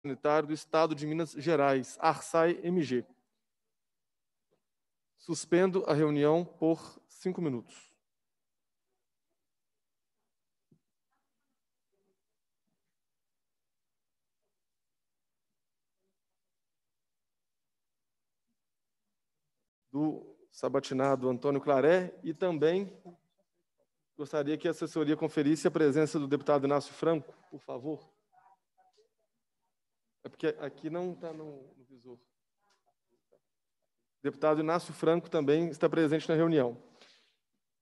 Sanitário do Estado de Minas Gerais, ARSAI MG. Suspendo a reunião por cinco minutos. Do sabatinado Antônio Claré e também gostaria que a assessoria conferisse a presença do deputado Inácio Franco, por favor. É porque aqui não está no, no visor. deputado Inácio Franco também está presente na reunião.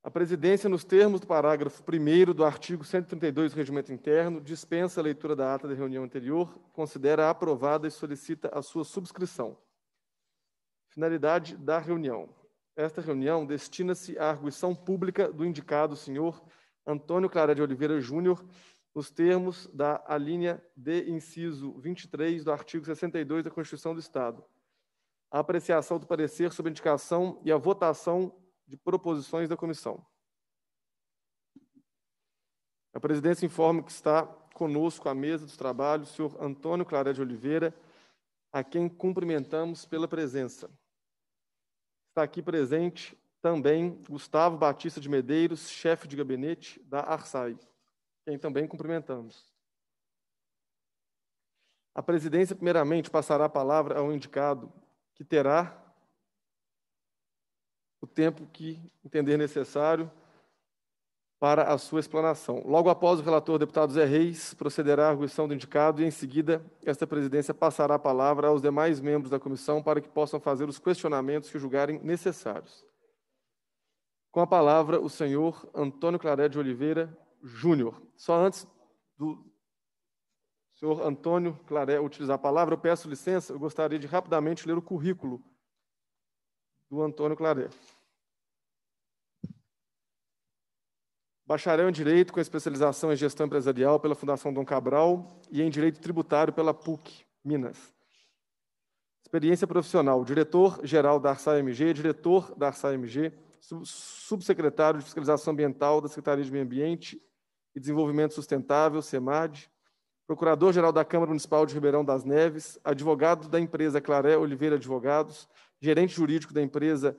A presidência, nos termos do parágrafo 1 do artigo 132 do Regimento Interno, dispensa a leitura da ata da reunião anterior, considera aprovada e solicita a sua subscrição. Finalidade da reunião. Esta reunião destina-se à arguição pública do indicado senhor Antônio Clara de Oliveira Júnior nos termos da alínea D, inciso 23 do artigo 62 da Constituição do Estado. A apreciação do parecer sobre indicação e a votação de proposições da comissão. A presidência informa que está conosco à mesa dos trabalhos o senhor Antônio Claré de Oliveira, a quem cumprimentamos pela presença. Está aqui presente também Gustavo Batista de Medeiros, chefe de gabinete da Arsai quem também cumprimentamos. A presidência, primeiramente, passará a palavra ao indicado, que terá o tempo que entender necessário para a sua explanação. Logo após o relator, deputado Zé Reis, procederá à arguição do indicado e, em seguida, esta presidência passará a palavra aos demais membros da comissão para que possam fazer os questionamentos que julgarem necessários. Com a palavra, o senhor Antônio Claré de Oliveira, Júnior. Só antes do senhor Antônio Claré utilizar a palavra, eu peço licença, eu gostaria de rapidamente ler o currículo do Antônio Claré. Bacharel em Direito com especialização em Gestão Empresarial pela Fundação Dom Cabral e em Direito Tributário pela PUC, Minas. Experiência profissional, diretor-geral da ARSA-MG, diretor da ARSA-MG, subsecretário de Fiscalização Ambiental da Secretaria de Meio Ambiente e Desenvolvimento Sustentável, SEMAD, Procurador-Geral da Câmara Municipal de Ribeirão das Neves, advogado da empresa Claré Oliveira Advogados, gerente jurídico da empresa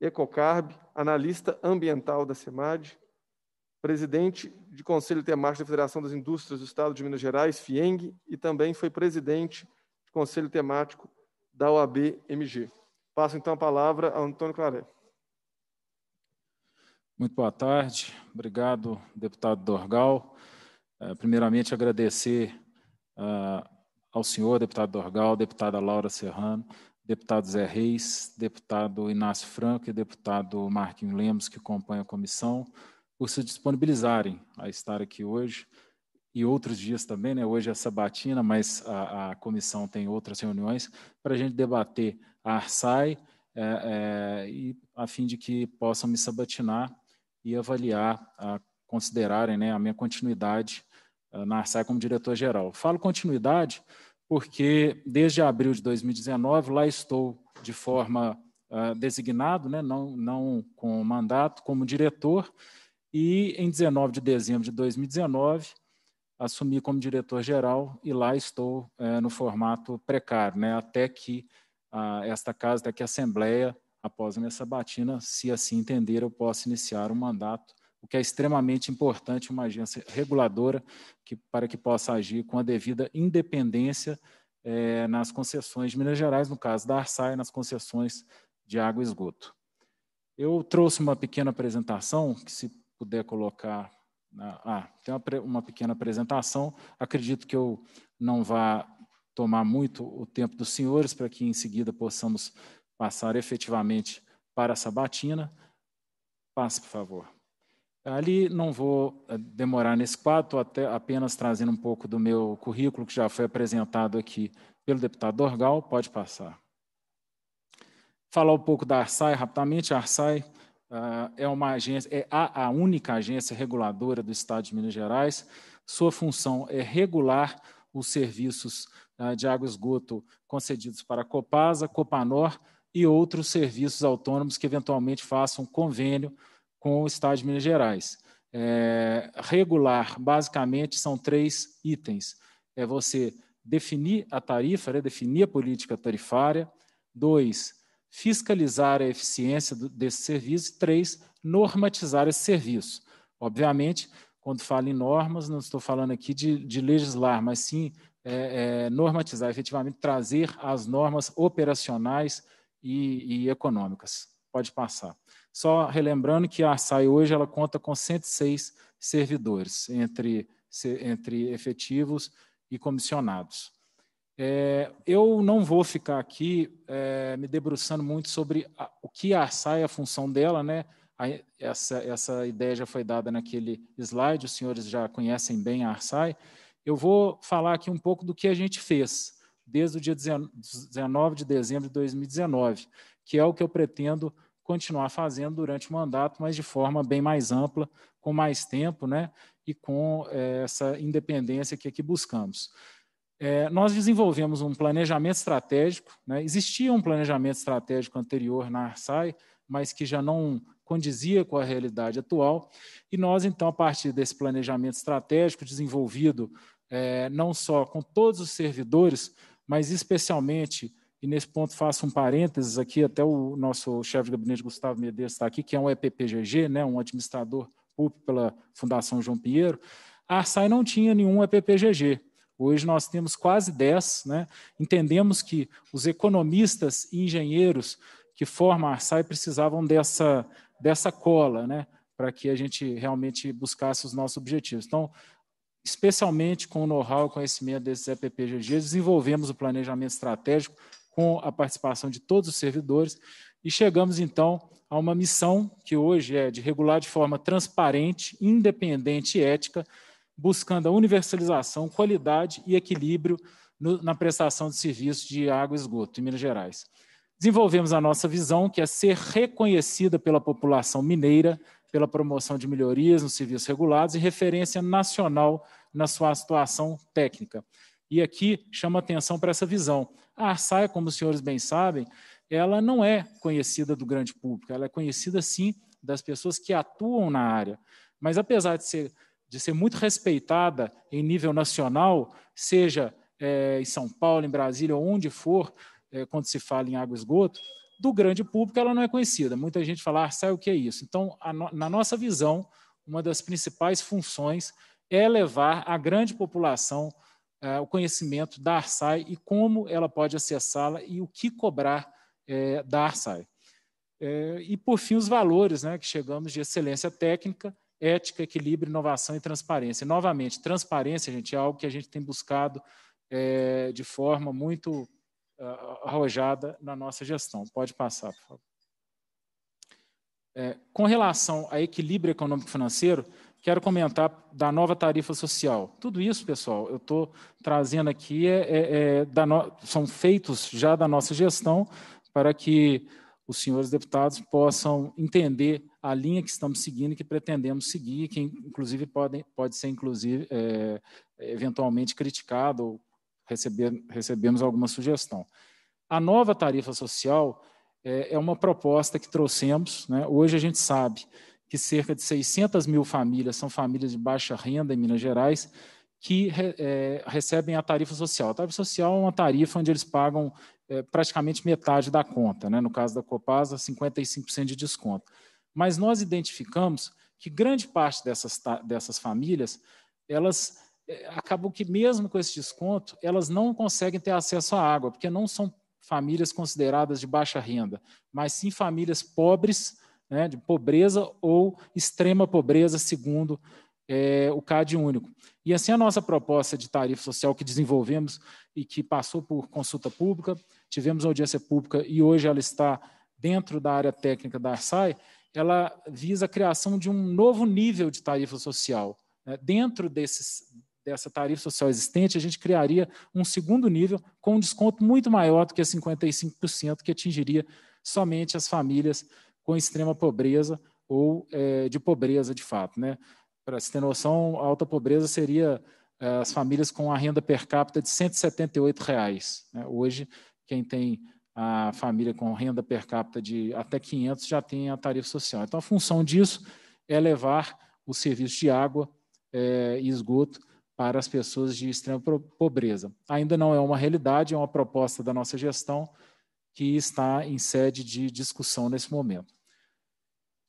Ecocarb, analista ambiental da SEMAD, presidente de Conselho Temático da Federação das Indústrias do Estado de Minas Gerais, FIENG, e também foi presidente de Conselho Temático da OAB-MG. Passo então a palavra ao Antônio Claré. Muito boa tarde, obrigado, deputado Dorgal. É, primeiramente, agradecer ah, ao senhor, deputado Dorgal, deputada Laura Serrano, deputado Zé Reis, deputado Inácio Franco e deputado Marquinhos Lemos, que acompanham a comissão, por se disponibilizarem a estar aqui hoje e outros dias também, né? hoje é sabatina, mas a, a comissão tem outras reuniões, para a gente debater a ARSAI é, é, e a fim de que possam me sabatinar e avaliar, a considerarem né, a minha continuidade ah, na Arsai como diretor-geral. Falo continuidade porque desde abril de 2019 lá estou de forma uh, designado, né, não, não com mandato, como diretor, e em 19 de dezembro de 2019 assumi como diretor-geral e lá estou uh, no formato precário, né, até que uh, esta casa, até que a Assembleia Após minha sabatina, se assim entender, eu posso iniciar um mandato, o que é extremamente importante uma agência reguladora que, para que possa agir com a devida independência é, nas concessões de Minas Gerais, no caso da Arsai, nas concessões de água e esgoto. Eu trouxe uma pequena apresentação, que se puder colocar. Ah, tem uma, uma pequena apresentação. Acredito que eu não vá tomar muito o tempo dos senhores para que em seguida possamos passar efetivamente para a sabatina. Passe, por favor. Ali não vou eh, demorar nesse quadro, até apenas trazendo um pouco do meu currículo que já foi apresentado aqui pelo deputado Orgal, Pode passar. Falar um pouco da Arsai rapidamente. A Arsai uh, é uma agência, é a, a única agência reguladora do Estado de Minas Gerais. Sua função é regular os serviços uh, de água e esgoto concedidos para a Copasa, Copanor, e outros serviços autônomos que eventualmente façam convênio com o Estado de Minas Gerais. É, regular, basicamente, são três itens. É você definir a tarifa, né, definir a política tarifária. Dois, fiscalizar a eficiência do, desse serviço. E três, normatizar esse serviço. Obviamente, quando falo em normas, não estou falando aqui de, de legislar, mas sim é, é, normatizar, efetivamente trazer as normas operacionais e, e econômicas. Pode passar. Só relembrando que a SAI hoje ela conta com 106 servidores, entre, entre efetivos e comissionados. É, eu não vou ficar aqui é, me debruçando muito sobre a, o que a SAI, a função dela, né? A, essa, essa ideia já foi dada naquele slide, os senhores já conhecem bem a ARSAI. Eu vou falar aqui um pouco do que a gente fez desde o dia 19 de dezembro de 2019, que é o que eu pretendo continuar fazendo durante o mandato, mas de forma bem mais ampla, com mais tempo, né? E com é, essa independência que aqui buscamos. É, nós desenvolvemos um planejamento estratégico, né? existia um planejamento estratégico anterior na ARSAI, mas que já não condizia com a realidade atual, e nós, então, a partir desse planejamento estratégico desenvolvido é, não só com todos os servidores, mas especialmente, e nesse ponto faço um parênteses aqui, até o nosso chefe de gabinete, Gustavo Medeiros, está aqui, que é um EPPGG, né, um administrador público pela Fundação João Pinheiro, a Arsai não tinha nenhum EPPGG. Hoje nós temos quase 10. Né? Entendemos que os economistas e engenheiros que formam a Arsai precisavam dessa, dessa cola, né? para que a gente realmente buscasse os nossos objetivos. Então, especialmente com o know-how e conhecimento desses EPPGGs, desenvolvemos o planejamento estratégico com a participação de todos os servidores e chegamos então a uma missão que hoje é de regular de forma transparente, independente e ética, buscando a universalização, qualidade e equilíbrio no, na prestação de serviços de água e esgoto em Minas Gerais. Desenvolvemos a nossa visão, que é ser reconhecida pela população mineira pela promoção de melhorias nos serviços regulados e referência nacional na sua situação técnica. E aqui chama atenção para essa visão. A Arsaia, como os senhores bem sabem, ela não é conhecida do grande público, ela é conhecida sim das pessoas que atuam na área. Mas apesar de ser, de ser muito respeitada em nível nacional, seja é, em São Paulo, em Brasília, ou onde for, é, quando se fala em água e esgoto, do grande público ela não é conhecida. Muita gente fala, ah, sabe o que é isso? Então, no, na nossa visão, uma das principais funções é levar à grande população uh, o conhecimento da ARSAI e como ela pode acessá-la e o que cobrar eh, da ARSAI. Eh, e, por fim, os valores né, que chegamos de excelência técnica, ética, equilíbrio, inovação e transparência. E, novamente, transparência, gente, é algo que a gente tem buscado de forma muito uh, arrojada na nossa gestão. Pode passar, por favor. É, com relação a equilíbrio econômico-financeiro, Quero comentar da nova tarifa social. Tudo isso, pessoal, eu estou trazendo aqui, é, é, é no... são feitos já da nossa gestão, para que os senhores deputados possam entender a linha que estamos seguindo e que pretendemos seguir, que inclusive pode, pode ser inclusive é, eventualmente criticado ou receber, recebemos alguma sugestão. A nova tarifa social é, é uma proposta que trouxemos. Né? Hoje a gente sabe que cerca de 600 mil famílias são famílias de baixa renda em Minas Gerais que é, recebem a tarifa social. A tarifa social é uma tarifa onde eles pagam é, praticamente metade da conta, né? no caso da Copasa, 55% de desconto. Mas nós identificamos que grande parte dessas, dessas famílias, elas é, acabam que mesmo com esse desconto, elas não conseguem ter acesso à água, porque não são famílias consideradas de baixa renda, mas sim famílias pobres né, de pobreza ou extrema pobreza, segundo é, o CAD único. E assim a nossa proposta de tarifa social que desenvolvemos e que passou por consulta pública, tivemos audiência pública e hoje ela está dentro da área técnica da ARSAI, ela visa a criação de um novo nível de tarifa social. Né. Dentro desses, dessa tarifa social existente, a gente criaria um segundo nível com um desconto muito maior do que 55% que atingiria somente as famílias com extrema pobreza ou é, de pobreza de fato. Né? Para se ter noção, a alta pobreza seria é, as famílias com a renda per capita de R$ 178. Reais, né? Hoje, quem tem a família com renda per capita de até 500 já tem a tarifa social. Então, a função disso é levar o serviço de água é, e esgoto para as pessoas de extrema pobreza. Ainda não é uma realidade, é uma proposta da nossa gestão que está em sede de discussão nesse momento.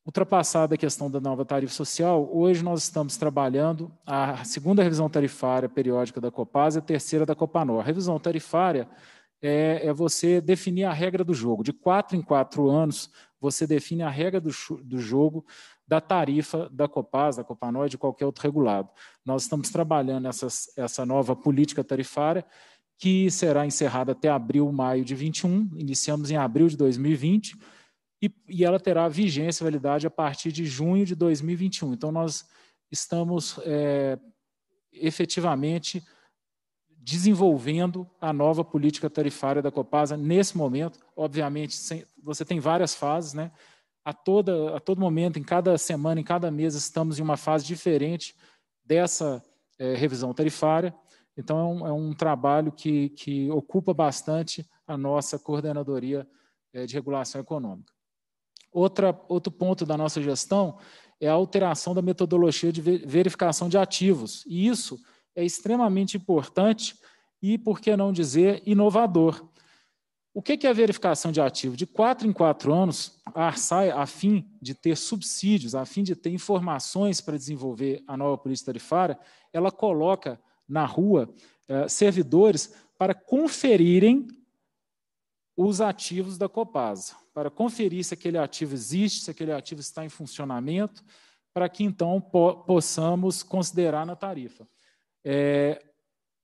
Ultrapassada a questão da nova tarifa social, hoje nós estamos trabalhando a segunda revisão tarifária periódica da Copasa e a terceira da Copanor. A revisão tarifária é, é, você definir a regra do jogo. De quatro em quatro anos, você define a regra do, do jogo da tarifa da Copasa, da Copanor e de qualquer outro regulado. Nós estamos trabalhando essas, essa nova política tarifária que será encerrada até abril, maio de 21. Iniciamos em abril de 2020 e, e ela terá vigência e validade a partir de junho de 2021. Então, nós estamos é, efetivamente desenvolvendo a nova política tarifária da Copasa nesse momento. Obviamente, sem, você tem várias fases, né? A, toda, a todo momento, em cada semana, em cada mês, estamos em uma fase diferente dessa é, revisão tarifária. Então, é um, é um trabalho que, que, ocupa bastante a nossa coordenadoria é, de regulação econômica. Outra, outro ponto da nossa gestão é a alteração da metodologia de verificação de ativos. E isso é extremamente importante e, por que não dizer, inovador. O que é a verificação de ativo? De quatro em quatro anos, a Arsai, a fim de ter subsídios, a fim de ter informações para desenvolver a nova política tarifária, ela coloca na rua eh, servidores para conferirem os ativos da Copasa para conferir se aquele ativo existe, se aquele ativo está em funcionamento, para que então po possamos considerar na tarifa. É,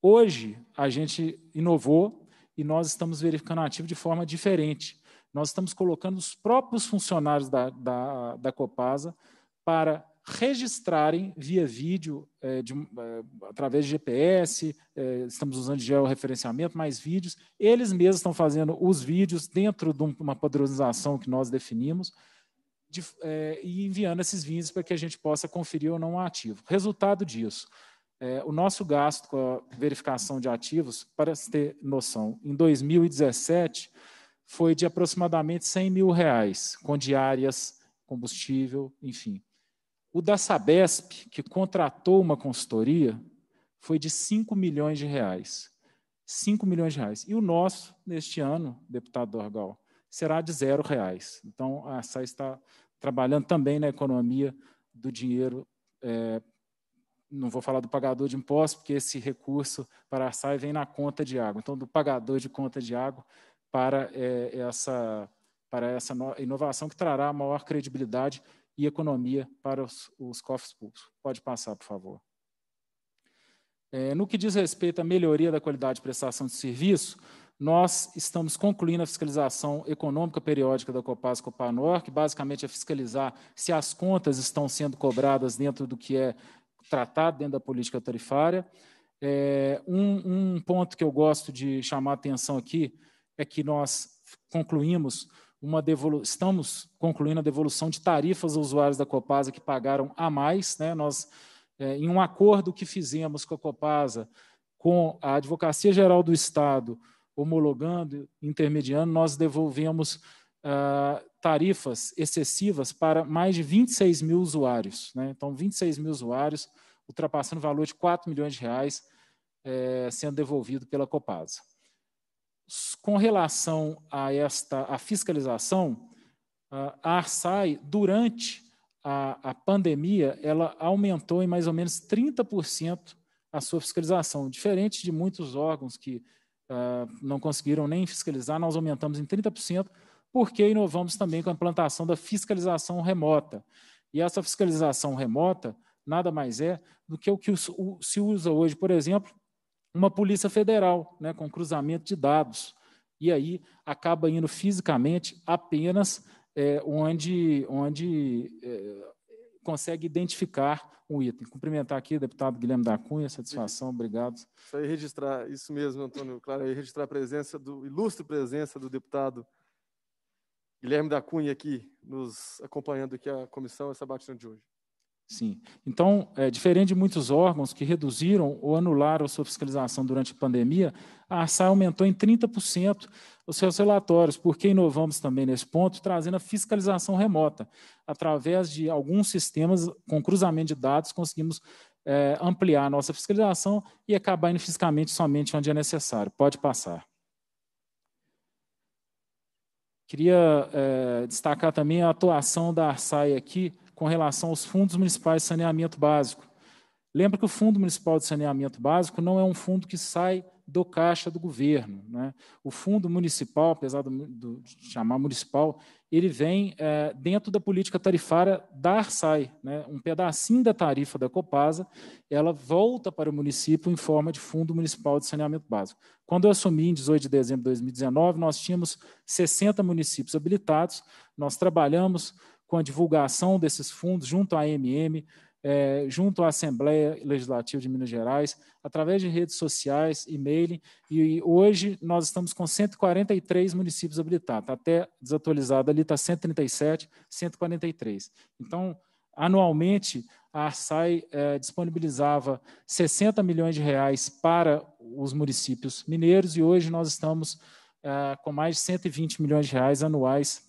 hoje, a gente inovou e nós estamos verificando ativo de forma diferente. Nós estamos colocando os próprios funcionários da, da, da Copasa para registrarem via vídeo, é, de, é, através de GPS, é, estamos usando georreferenciamento, mais vídeos. Eles mesmos estão fazendo os vídeos dentro de uma padronização que nós definimos de, é, e enviando esses vídeos para que a gente possa conferir ou não um ativo. Resultado disso, é, o nosso gasto com a verificação de ativos, para se ter noção, em 2017 foi de aproximadamente 100 mil reais, com diárias, combustível, enfim. O da Sabesp, que contratou uma consultoria, foi de 5 milhões de reais. 5 milhões de reais. E o nosso, neste ano, deputado Dorgal, será de zero reais. Então, a SAI está trabalhando também na economia do dinheiro. É, não vou falar do pagador de impostos, porque esse recurso para a SAI vem na conta de água. Então, do pagador de conta de água para é, essa para essa inovação que trará maior credibilidade e economia para os, os cofres públicos. Pode passar, por favor. É, no que diz respeito à melhoria da qualidade de prestação de serviço, nós estamos concluindo a fiscalização econômica periódica da Copasa Copanor, que basicamente é fiscalizar se as contas estão sendo cobradas dentro do que é tratado dentro da política tarifária. É, um, um ponto que eu gosto de chamar a atenção aqui é que nós concluímos uma devolu... estamos concluindo a devolução de tarifas aos usuários da Copasa que pagaram a mais. Né? Nós, é, em um acordo que fizemos com a Copasa, com a Advocacia Geral do Estado, homologando, intermediando, nós devolvemos ah, tarifas excessivas para mais de 26 mil usuários. Né? Então, 26 mil usuários, ultrapassando o valor de 4 milhões de reais, é, sendo devolvido pela Copasa com relação a esta a fiscalização, a Arsai, durante a, a pandemia, ela aumentou em mais ou menos 30% a sua fiscalização. Diferente de muitos órgãos que uh, não conseguiram nem fiscalizar, nós aumentamos em 30%, porque inovamos também com a implantação da fiscalização remota. E essa fiscalização remota nada mais é do que o que se usa hoje, por exemplo, uma polícia federal, né, com cruzamento de dados. E aí acaba indo fisicamente apenas é, onde, onde é, consegue identificar um item. Cumprimentar aqui o deputado Guilherme da Cunha, satisfação, obrigado. Isso aí registrar, isso mesmo, Antônio, claro, registrar a presença do, ilustre presença do deputado Guilherme da Cunha aqui, nos acompanhando aqui a comissão, essa batida de hoje. Sim. Então, é, diferente de muitos órgãos que reduziram ou anularam a sua fiscalização durante a pandemia, a ASAI aumentou em 30% os seus relatórios, porque inovamos também nesse ponto, trazendo a fiscalização remota. Através de alguns sistemas, com cruzamento de dados, conseguimos é, ampliar a nossa fiscalização e acabar indo fisicamente somente onde é necessário. Pode passar. Queria é, destacar também a atuação da ARSAI aqui com relação aos fundos municipais de saneamento básico. Lembra que o Fundo Municipal de Saneamento Básico não é um fundo que sai do caixa do governo. Né? O fundo municipal, apesar do, do, de chamar municipal, ele vem é, dentro da política tarifária da Arsai. Né? Um pedacinho da tarifa da Copasa, ela volta para o município em forma de Fundo Municipal de Saneamento Básico. Quando eu assumi, em 18 de dezembro de 2019, nós tínhamos 60 municípios habilitados, nós trabalhamos com a divulgação desses fundos junto à MM, é, junto à Assembleia Legislativa de Minas Gerais, através de redes sociais, e-mail, e hoje nós estamos com 143 municípios habilitados, tá até desatualizado ali está 137, 143. Então, anualmente, a ARSAI é, disponibilizava 60 milhões de reais para os municípios mineiros e hoje nós estamos é, com mais de 120 milhões de reais anuais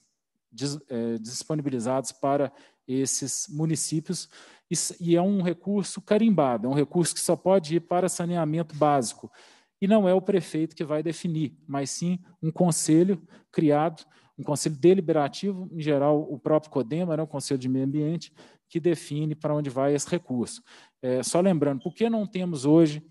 des, é, disponibilizados para esses municípios e, e é um recurso carimbado, é um recurso que só pode ir para saneamento básico. E não é o prefeito que vai definir, mas sim um conselho criado, um conselho deliberativo, em geral o próprio CODEMA, né, o Conselho de Meio Ambiente, que define para onde vai esse recurso. É, só lembrando, por que não temos hoje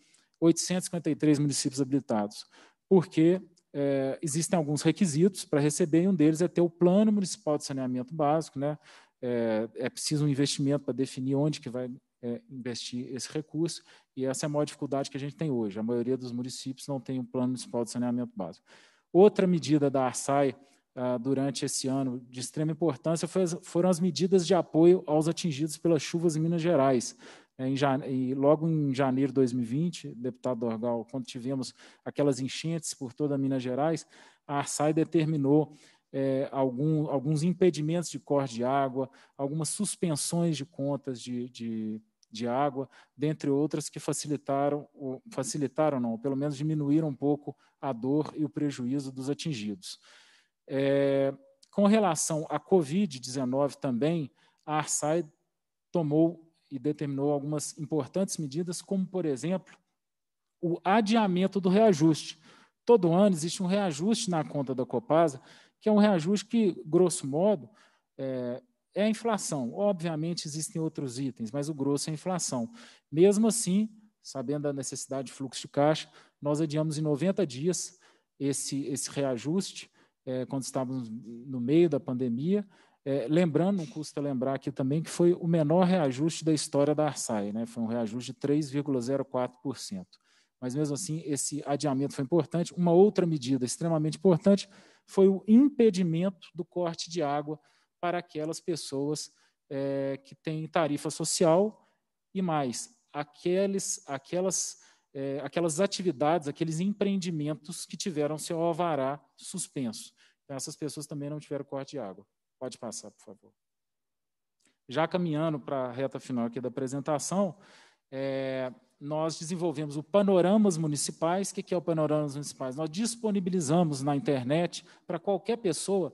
853 municípios habilitados? Porque é, existem alguns requisitos para receber, e um deles é ter o plano municipal de saneamento básico, né? É, é preciso um investimento para definir onde que vai é, investir esse recurso, e essa é a maior dificuldade que a gente tem hoje. A maioria dos municípios não tem um plano municipal de saneamento básico. Outra medida da ARSAI ah, durante esse ano de extrema importância foi, foram as medidas de apoio aos atingidos pelas chuvas em Minas Gerais. É, em jane... logo em janeiro de 2020, deputado Dorgal, quando tivemos aquelas enchentes por toda Minas Gerais, a Arsai determinou é, algum, alguns impedimentos de corte de água, algumas suspensões de contas de, de, de água, dentre outras que facilitaram, ou, facilitaram não, pelo menos diminuíram um pouco a dor e o prejuízo dos atingidos. É, com relação à Covid-19 também, a Arsai tomou e determinou algumas importantes medidas, como, por exemplo, o adiamento do reajuste. Todo ano existe um reajuste na conta da Copasa, que é um reajuste que, grosso modo, é, é a inflação. Obviamente existem outros itens, mas o grosso é a inflação. Mesmo assim, sabendo da necessidade de fluxo de caixa, nós adiamos em 90 dias esse, esse reajuste, é, quando estávamos no meio da pandemia, é, lembrando, não custa lembrar aqui também que foi o menor reajuste da história da Arsai, né? foi um reajuste de 3,04%. Mas mesmo assim, esse adiamento foi importante. Uma outra medida extremamente importante foi o impedimento do corte de água para aquelas pessoas é, que têm tarifa social e mais, aqueles, aquelas, é, aquelas atividades, aqueles empreendimentos que tiveram seu alvará suspenso. Então, essas pessoas também não tiveram corte de água. Pode passar, por favor. Já caminhando para a reta final aqui da apresentação, é, nós desenvolvemos o Panoramas Municipais. O que é o Panoramas Municipais? Nós disponibilizamos na internet para qualquer pessoa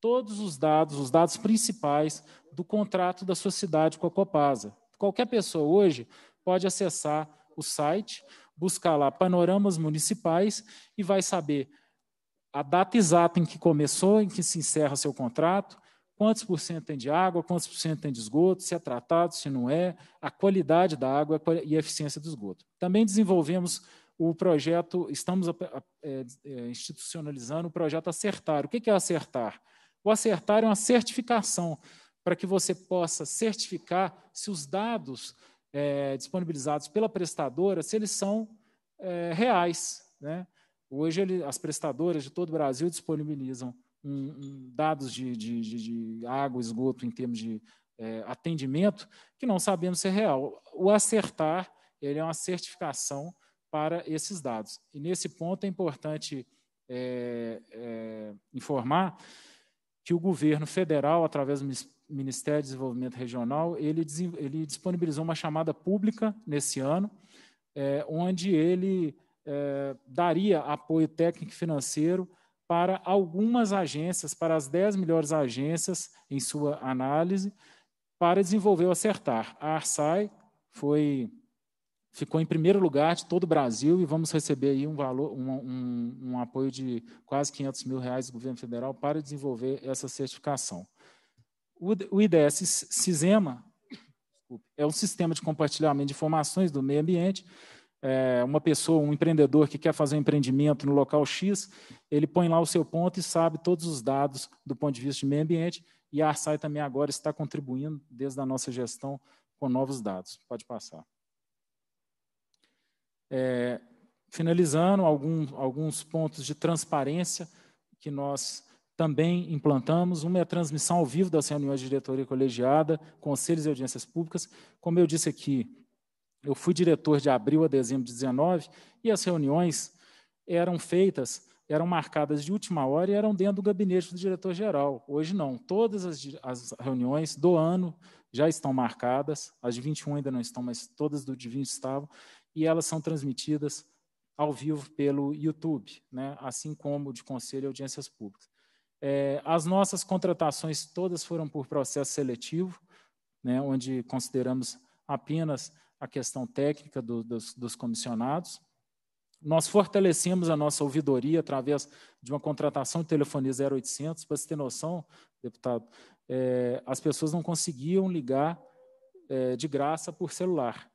todos os dados, os dados principais do contrato da sua cidade com a Copasa. Qualquer pessoa hoje pode acessar o site, buscar lá Panoramas Municipais e vai saber a data exata em que começou, em que se encerra seu contrato, quantos por cento tem de água, quantos por cento tem de esgoto, se é tratado, se não é, a qualidade da água e a eficiência do esgoto. Também desenvolvemos o projeto, estamos eh, eh, institucionalizando o projeto Acertar. O que é acertar? O acertar é uma certificação para que você possa certificar se os dados é, disponibilizados pela prestadora, se eles são é, reais. Né? Hoje, ele, as prestadoras de todo o Brasil disponibilizam um, dados de, de, de, de, água, esgoto, em termos de é, atendimento, que não sabemos se é real. O acertar, ele é uma certificação para esses dados. E nesse ponto é importante é, é, informar que o governo federal, através do Ministério de Desenvolvimento Regional, ele, ele disponibilizou uma chamada pública nesse ano, é, onde ele é, daria apoio técnico e financeiro para algumas agências, para as 10 melhores agências em sua análise, para desenvolver o Acertar. A Arsai foi, ficou em primeiro lugar de todo o Brasil e vamos receber aí um, valor, um, um, um apoio de quase 500 mil reais do governo federal para desenvolver essa certificação. O, o IDS Cisema é um sistema de compartilhamento de informações do meio ambiente é, uma pessoa, um empreendedor que quer fazer um empreendimento no local X, ele põe lá o seu ponto e sabe todos os dados do ponto de vista de meio ambiente. E a Arsai também agora está contribuindo, desde a nossa gestão, com novos dados. Pode passar. É, finalizando, algum, alguns pontos de transparência que nós também implantamos. Uma é a transmissão ao vivo das reuniões de diretoria colegiada, conselhos e audiências públicas. Como eu disse aqui, eu fui diretor de abril a dezembro de 19 e as reuniões eram feitas, eram marcadas de última hora e eram dentro do gabinete do diretor-geral. Hoje não. Todas as, as, reuniões do ano já estão marcadas, as de 21 ainda não estão, mas todas do de 20 estavam, e elas são transmitidas ao vivo pelo YouTube, né? assim como de conselho e audiências públicas. É, as nossas contratações todas foram por processo seletivo, né? onde consideramos apenas a questão técnica do, dos, dos comissionados. Nós fortalecemos a nossa ouvidoria através de uma contratação de telefonia 0800, para você ter noção, deputado, é, as pessoas não conseguiam ligar é, de graça por celular.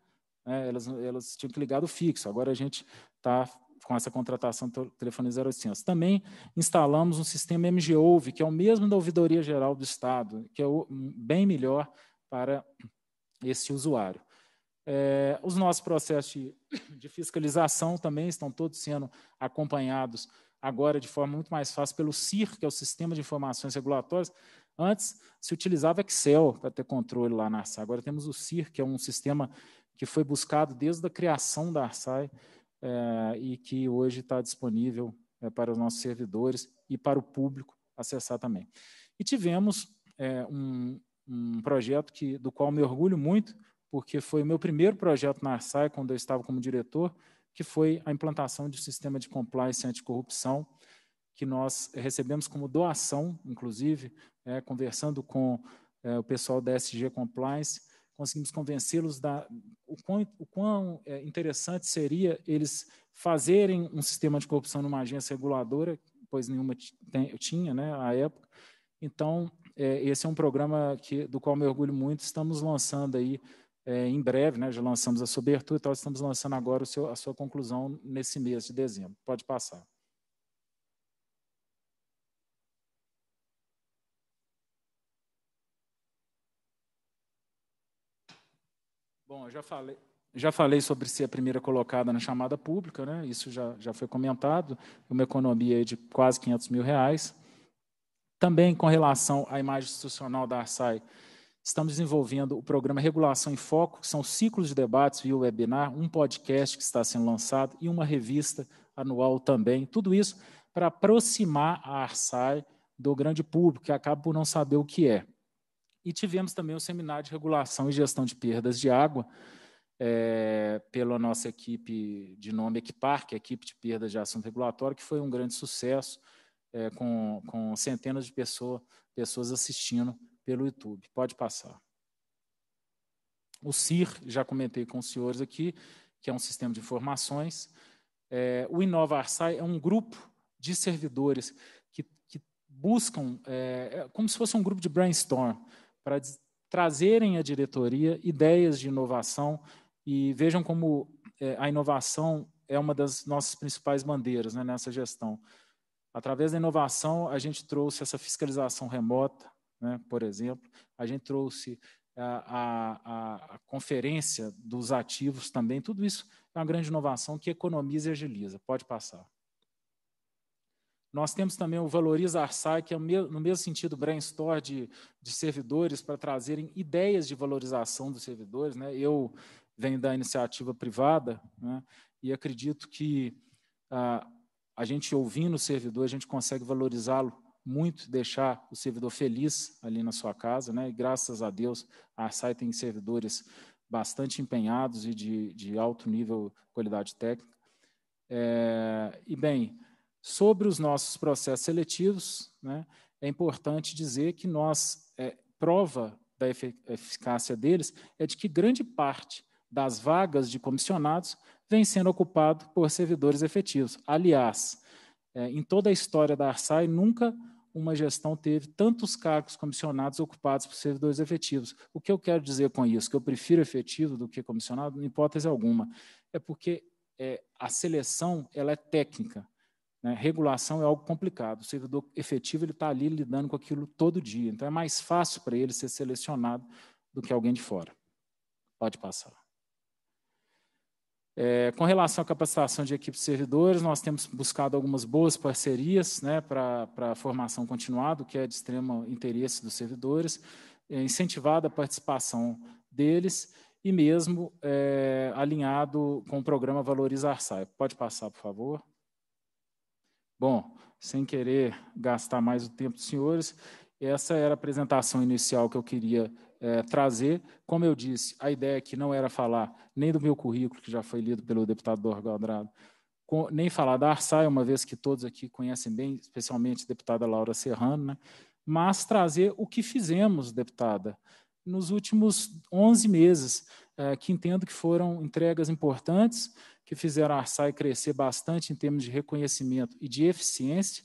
Né? Elas, elas tinham que ligar do fixo. Agora a gente está com essa contratação de telefonia 0800. Também instalamos um sistema MGOV, que é o mesmo da Ouvidoria Geral do Estado, que é bem melhor para esse usuário. É, os nossos processos de, de, fiscalização também estão todos sendo acompanhados agora de forma muito mais fácil pelo CIR, que é o Sistema de Informações Regulatórias. Antes se utilizava Excel para ter controle lá na ARSAI. Agora temos o CIR, que é um sistema que foi buscado desde a criação da ARSAI é, e que hoje está disponível é, para os nossos servidores e para o público acessar também. E tivemos é, um, um projeto que, do qual me orgulho muito, porque foi o meu primeiro projeto na ARSAI, quando eu estava como diretor, que foi a implantação de um sistema de compliance anticorrupção, que nós recebemos como doação, inclusive, é, conversando com é, o pessoal da SG Compliance, conseguimos convencê-los da o quão, o quão é, interessante seria eles fazerem um sistema de corrupção numa agência reguladora, pois nenhuma tem, tinha, né, à época. Então, eh, esse é um programa que, do qual me orgulho muito. Estamos lançando aí é, em breve, né, já lançamos a sua abertura, então estamos lançando agora seu, a sua conclusão nesse mês de dezembro. Pode passar. Bom, eu já falei, já falei sobre ser a primeira colocada na chamada pública, né? isso já, já foi comentado, uma economia de quase 500 mil reais. Também com relação à imagem institucional da Arsai, estamos desenvolvendo o programa Regulação em Foco, que são ciclos de debates via webinar, um podcast que está sendo lançado e uma revista anual também. Tudo isso para aproximar a ARSAI do grande público, que acaba por não saber o que é. E tivemos também o seminário de regulação e gestão de perdas de água, é, pela nossa equipe de nome Equipar, que é a equipe de perdas de assunto regulatório, que foi um grande sucesso, é, com, com centenas de pessoa, pessoas assistindo pelo YouTube. Pode passar. O CIR, já comentei com os senhores aqui, que é um sistema de informações. É, o InovaRSAI é um grupo de servidores que, que buscam, é, é, como se fosse um grupo de brainstorm, para trazerem à diretoria ideias de inovação e vejam como é, a inovação é uma das nossas principais bandeiras né, nessa gestão. Através da inovação, a gente trouxe essa fiscalização remota, né, por exemplo. A gente trouxe a, a, a, conferência dos ativos também, tudo isso é uma grande inovação que economiza e agiliza. Pode passar. Nós temos também o Valoriza Arsai, que é no mesmo sentido brainstorm de, de servidores para trazerem ideias de valorização dos servidores. Né? Eu venho da iniciativa privada né? e acredito que ah, a gente ouvindo o servidor, a gente consegue valorizá-lo muito deixar o servidor feliz ali na sua casa, né? E graças a Deus, a Arsai tem servidores bastante empenhados e de, de alto nível qualidade técnica. É, e bem, sobre os nossos processos seletivos, né? É importante dizer que nós é, prova da eficácia deles é de que grande parte das vagas de comissionados vem sendo ocupado por servidores efetivos. Aliás, é, em toda a história da Arsai, nunca uma gestão teve tantos cargos comissionados ocupados por servidores efetivos. O que eu quero dizer com isso? Que eu prefiro efetivo do que comissionado, em hipótese alguma. É porque é, a seleção ela é técnica. Né? Regulação é algo complicado. O servidor efetivo ele está ali lidando com aquilo todo dia. Então, é mais fácil para ele ser selecionado do que alguém de fora. Pode passar. É, com relação à capacitação de equipes de servidores, nós temos buscado algumas boas parcerias né, para a formação continuada, que é de extremo interesse dos servidores, é, incentivada a participação deles e mesmo é, alinhado com o programa Valorizar SAI. Pode passar, por favor. Bom, sem querer gastar mais o tempo dos senhores, essa era a apresentação inicial que eu queria é, trazer, como eu disse, a ideia que não era falar nem do meu currículo, que já foi lido pelo deputado Dorgo Andrade, nem falar da Arsai, uma vez que todos aqui conhecem bem, especialmente a deputada Laura Serrano, né? mas trazer o que fizemos, deputada, nos últimos 11 meses, é, que entendo que foram entregas importantes, que fizeram a Arsai crescer bastante em termos de reconhecimento e de eficiência,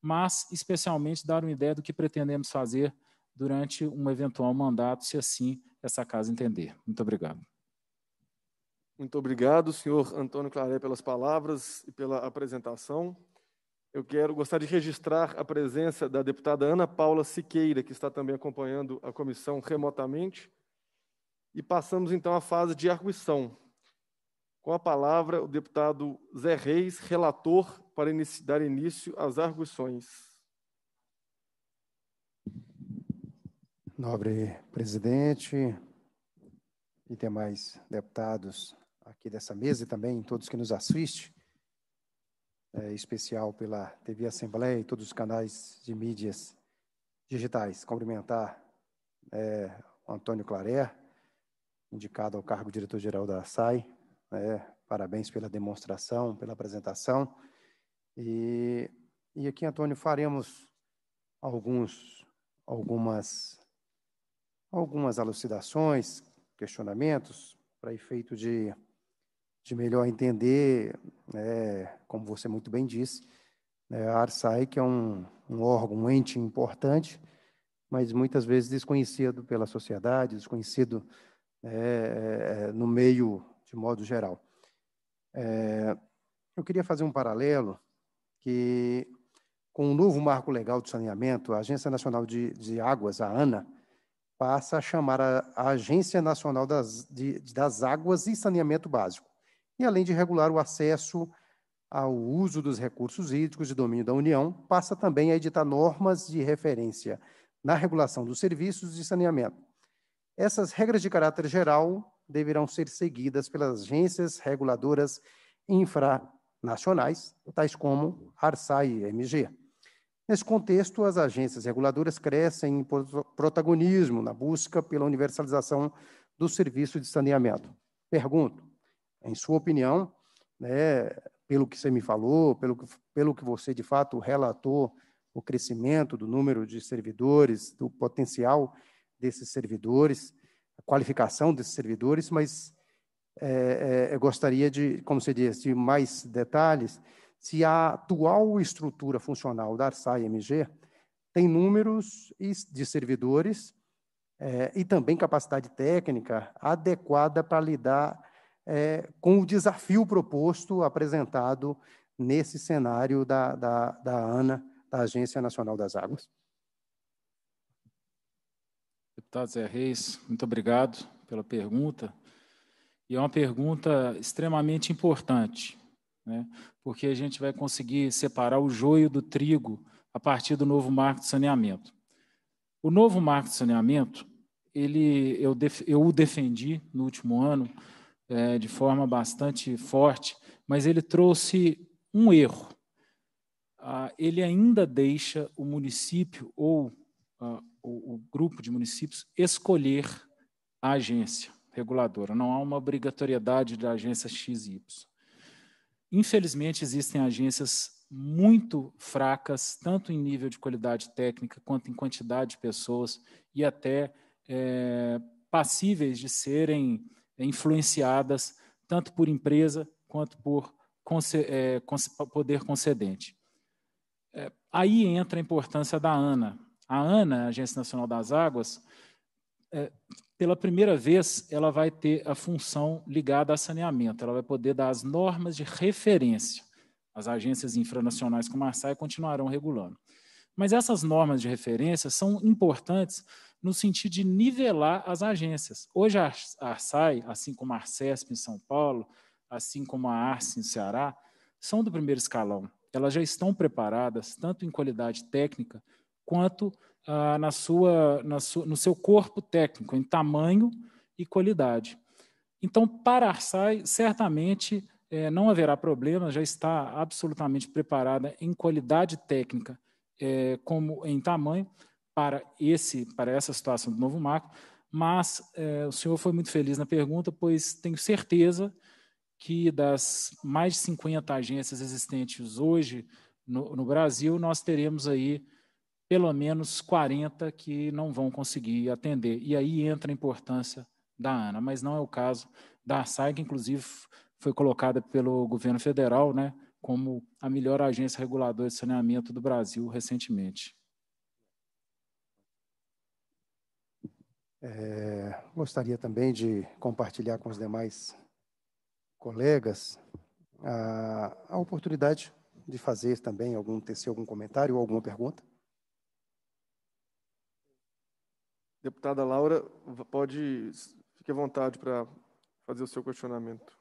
mas especialmente dar uma ideia do que pretendemos fazer durante um eventual mandato, se assim essa casa entender. Muito obrigado. Muito obrigado, senhor Antônio Claré, pelas palavras e pela apresentação. Eu quero gostar de registrar a presença da deputada Ana Paula Siqueira, que está também acompanhando a comissão remotamente. E passamos então à fase de arguição. Com a palavra, o deputado Zé Reis, relator, para dar início às arguições. Nobre presidente e demais deputados aqui dessa mesa e também todos que nos assistem, é, especial pela TV Assembleia e todos os canais de mídias digitais. Cumprimentar é, Antônio Clarer, indicado ao cargo de diretor-geral da SAI. É, né? parabéns pela demonstração, pela apresentação. E, e aqui, Antônio, faremos alguns, algumas algumas alucidações, questionamentos, para efeito de, de melhor entender, né, como você muito bem disse, né, a ARSAI, que é um, um órgão, um ente importante, mas muitas vezes desconhecido pela sociedade, desconhecido é, no meio de modo geral. É, eu queria fazer um paralelo que, com o novo marco legal de saneamento, a Agência Nacional de, de Águas, a ANA, passa a chamar a, Agência Nacional das, de, das Águas e Saneamento Básico, e além de regular o acesso ao uso dos recursos hídricos de domínio da União, passa também a editar normas de referência na regulação dos serviços de saneamento. Essas regras de caráter geral deverão ser seguidas pelas agências reguladoras infranacionais, tais como ARSA e MG. Nesse contexto, as agências reguladoras crescem em protagonismo na busca pela universalização do serviço de saneamento. Pergunto, em sua opinião, né, pelo que você me falou, pelo que, pelo que você de fato relatou, o crescimento do número de servidores, do potencial desses servidores, a qualificação desses servidores, mas é, é, eu gostaria de, como você disse, de mais detalhes se a atual estrutura funcional da ARSAI-MG tem números de servidores é, e também capacidade técnica adequada para lidar é, com o desafio proposto, apresentado nesse cenário da, da, da ANA, da Agência Nacional das Águas. Deputado Zé Reis, muito obrigado pela pergunta. E é uma pergunta extremamente importante. Né? porque a gente vai conseguir separar o joio do trigo a partir do novo marco de saneamento. O novo marco de saneamento, ele, eu, def, eu o defendi no último ano é, de forma bastante forte, mas ele trouxe um erro. Ah, ele ainda deixa o município ou ah, o, o grupo de municípios escolher a agência reguladora. Não há uma obrigatoriedade da agência XY. Infelizmente, existem agências muito fracas, tanto em nível de qualidade técnica, quanto em quantidade de pessoas, e até é, passíveis de serem é, influenciadas tanto por empresa quanto por é, poder concedente. É, aí entra a importância da ANA. A ANA, Agência Nacional das Águas, é, pela primeira vez, ela vai ter a função ligada a saneamento, ela vai poder dar as normas de referência. As agências infranacionais como a SAI continuarão regulando. Mas essas normas de referência são importantes no sentido de nivelar as agências. Hoje, a ARSAI, assim como a ARCESP em São Paulo, assim como a ARCE em Ceará, são do primeiro escalão. Elas já estão preparadas, tanto em qualidade técnica, quanto ah, na sua, na su, no seu corpo técnico, em tamanho e qualidade. Então, para a Arsai, certamente é, não haverá problema, já está absolutamente preparada em qualidade técnica, é, como em tamanho, para, esse, para essa situação do novo marco. Mas é, o senhor foi muito feliz na pergunta, pois tenho certeza que das mais de 50 agências existentes hoje no, no Brasil, nós teremos aí pelo menos 40 que não vão conseguir atender. E aí entra a importância da ANA, mas não é o caso da ARSAI, que inclusive foi colocada pelo governo federal né, como a melhor agência reguladora de saneamento do Brasil recentemente. É, gostaria também de compartilhar com os demais colegas a, a oportunidade de fazer também algum tecer algum comentário ou alguma pergunta. Deputada Laura, pode, fique à vontade para fazer o seu questionamento.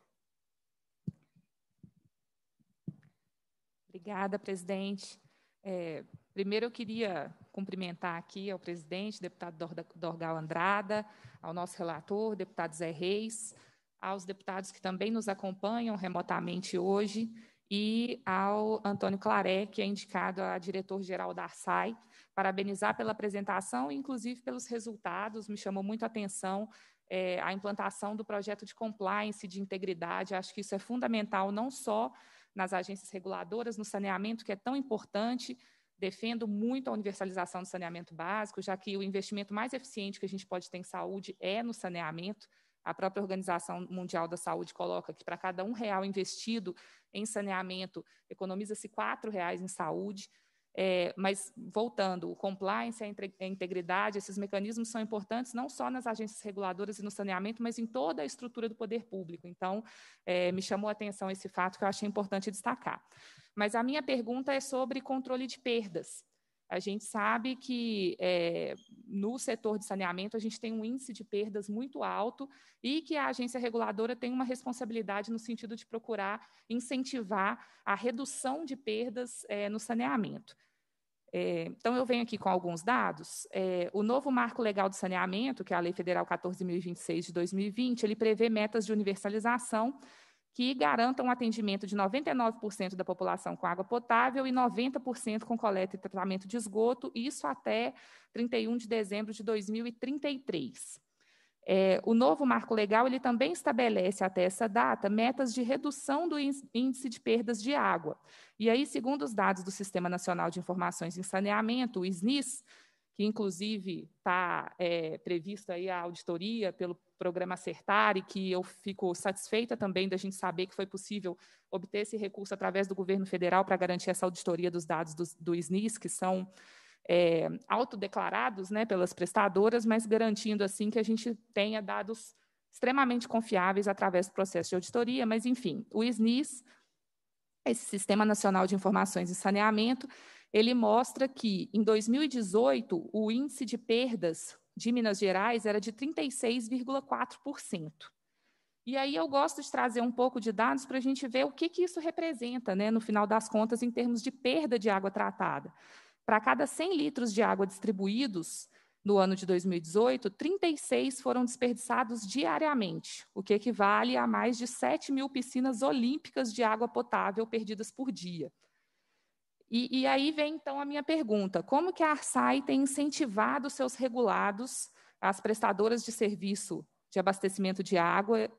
Obrigada, presidente. É, primeiro, eu queria cumprimentar aqui ao presidente, deputado Dorgal Andrada, ao nosso relator, deputado Zé Reis, aos deputados que também nos acompanham remotamente hoje e ao Antônio Claré, que é indicado a diretor-geral da ARSAI, parabenizar pela apresentação, inclusive pelos resultados. Me chamou muito a atenção é, a implantação do projeto de compliance, de integridade. Acho que isso é fundamental, não só nas agências reguladoras, no saneamento, que é tão importante. Defendo muito a universalização do saneamento básico, já que o investimento mais eficiente que a gente pode ter em saúde é no saneamento. A própria Organização Mundial da Saúde coloca que para cada um real investido em saneamento, economiza-se quatro reais em saúde. É, mas, voltando, o compliance, a integridade, esses mecanismos são importantes não só nas agências reguladoras e no saneamento, mas em toda a estrutura do poder público. Então, é, me chamou a atenção esse fato que eu achei importante destacar. Mas a minha pergunta é sobre controle de perdas. A gente sabe que é, no setor de saneamento a gente tem um índice de perdas muito alto e que a agência reguladora tem uma responsabilidade no sentido de procurar incentivar a redução de perdas é, no saneamento. É, então, eu venho aqui com alguns dados. É, o novo marco legal de saneamento, que é a Lei Federal 14.026 de 2020, ele prevê metas de universalização que garantam um atendimento de 99% da população com água potável e 90% com coleta e tratamento de esgoto, isso até 31 de dezembro de 2033. É, o novo marco legal ele também estabelece até essa data metas de redução do índice de perdas de água. E aí, segundo os dados do Sistema Nacional de Informações em Saneamento, o SNIS, que inclusive está é, prevista aí a auditoria pelo programa Acertar e que eu fico satisfeita também da gente saber que foi possível obter esse recurso através do governo federal para garantir essa auditoria dos dados do, do SNIS, que são é, autodeclarados né, pelas prestadoras, mas garantindo assim que a gente tenha dados extremamente confiáveis através do processo de auditoria, mas enfim, o SNIS, esse Sistema Nacional de Informações e Saneamento, ele mostra que, em 2018, o índice de perdas de Minas Gerais era de 36,4%. E aí eu gosto de trazer um pouco de dados para a gente ver o que, que isso representa, né, no final das contas, em termos de perda de água tratada. Para cada 100 litros de água distribuídos no ano de 2018, 36 foram desperdiçados diariamente, o que equivale a mais de 7 mil piscinas olímpicas de água potável perdidas por dia. E, e, aí vem então a minha pergunta: como que a Arsai tem incentivado seus regulados, as prestadoras de serviço de abastecimento de água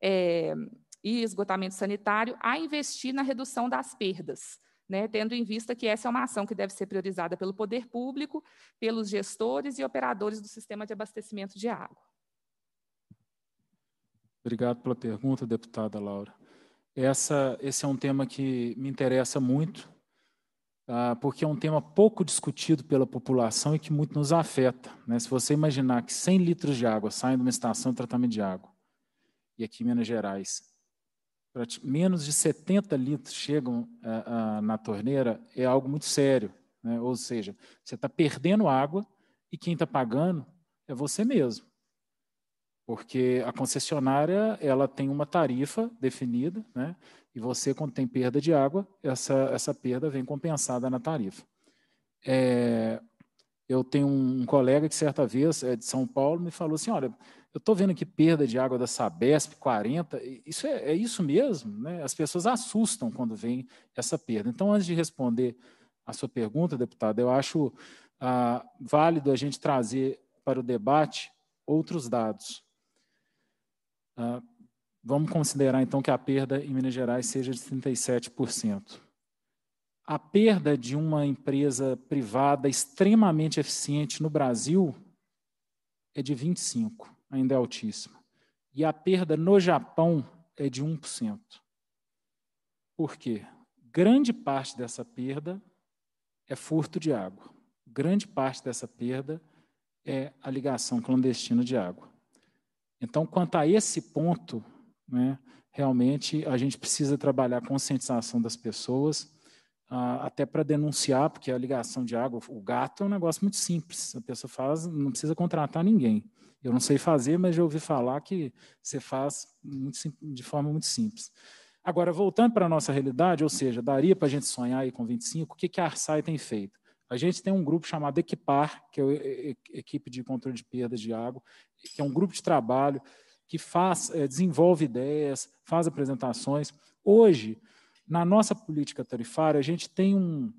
é, e esgotamento sanitário, a investir na redução das perdas? Né, tendo em vista que essa é uma ação que deve ser priorizada pelo poder público, pelos gestores e operadores do sistema de abastecimento de água. Obrigado pela pergunta, deputada Laura. Essa, esse é um tema que me interessa muito ah, porque é um tema pouco discutido pela população e que muito nos afeta. Né? Se você imaginar que 100 litros de água saem de uma estação de tratamento de água, e aqui em Minas Gerais, menos de 70 litros chegam ah, ah, na torneira, é algo muito sério. Né? Ou seja, você está perdendo água e quem está pagando é você mesmo porque a concessionária ela tem uma tarifa definida, né? E você, quando tem perda de água, essa, essa perda vem compensada na tarifa. É, eu tenho um colega que certa vez é de São Paulo me falou assim, olha, eu estou vendo que perda de água da Sabesp 40, isso é, é isso mesmo, né? As pessoas assustam quando vem essa perda. Então, antes de responder a sua pergunta, deputado, eu acho ah, válido a gente trazer para o debate outros dados ah, vamos considerar, então, que a perda em Minas Gerais seja de 37%. A perda de uma empresa privada extremamente eficiente no Brasil é de 25%, ainda é altíssima. E a perda no Japão é de 1%. Por quê? Grande parte dessa perda é furto de água. Grande parte dessa perda é a ligação clandestina de água. Então, quanto a esse ponto, né, realmente a gente precisa trabalhar a conscientização das pessoas, ah, até para denunciar, porque a ligação de água, o gato é um negócio muito simples, a pessoa faz, não precisa contratar ninguém. Eu não sei fazer, mas já ouvi falar que você faz muito, de forma muito simples. Agora, voltando para a nossa realidade, ou seja, daria para a gente sonhar aí com 25, o que, que a Arsai tem feito? A gente tem um grupo chamado Equipar, que é a equipe de controle de perda de água, que é um grupo de trabalho que faz, é, desenvolve ideias, faz apresentações. Hoje, na nossa política tarifária, a gente tem um,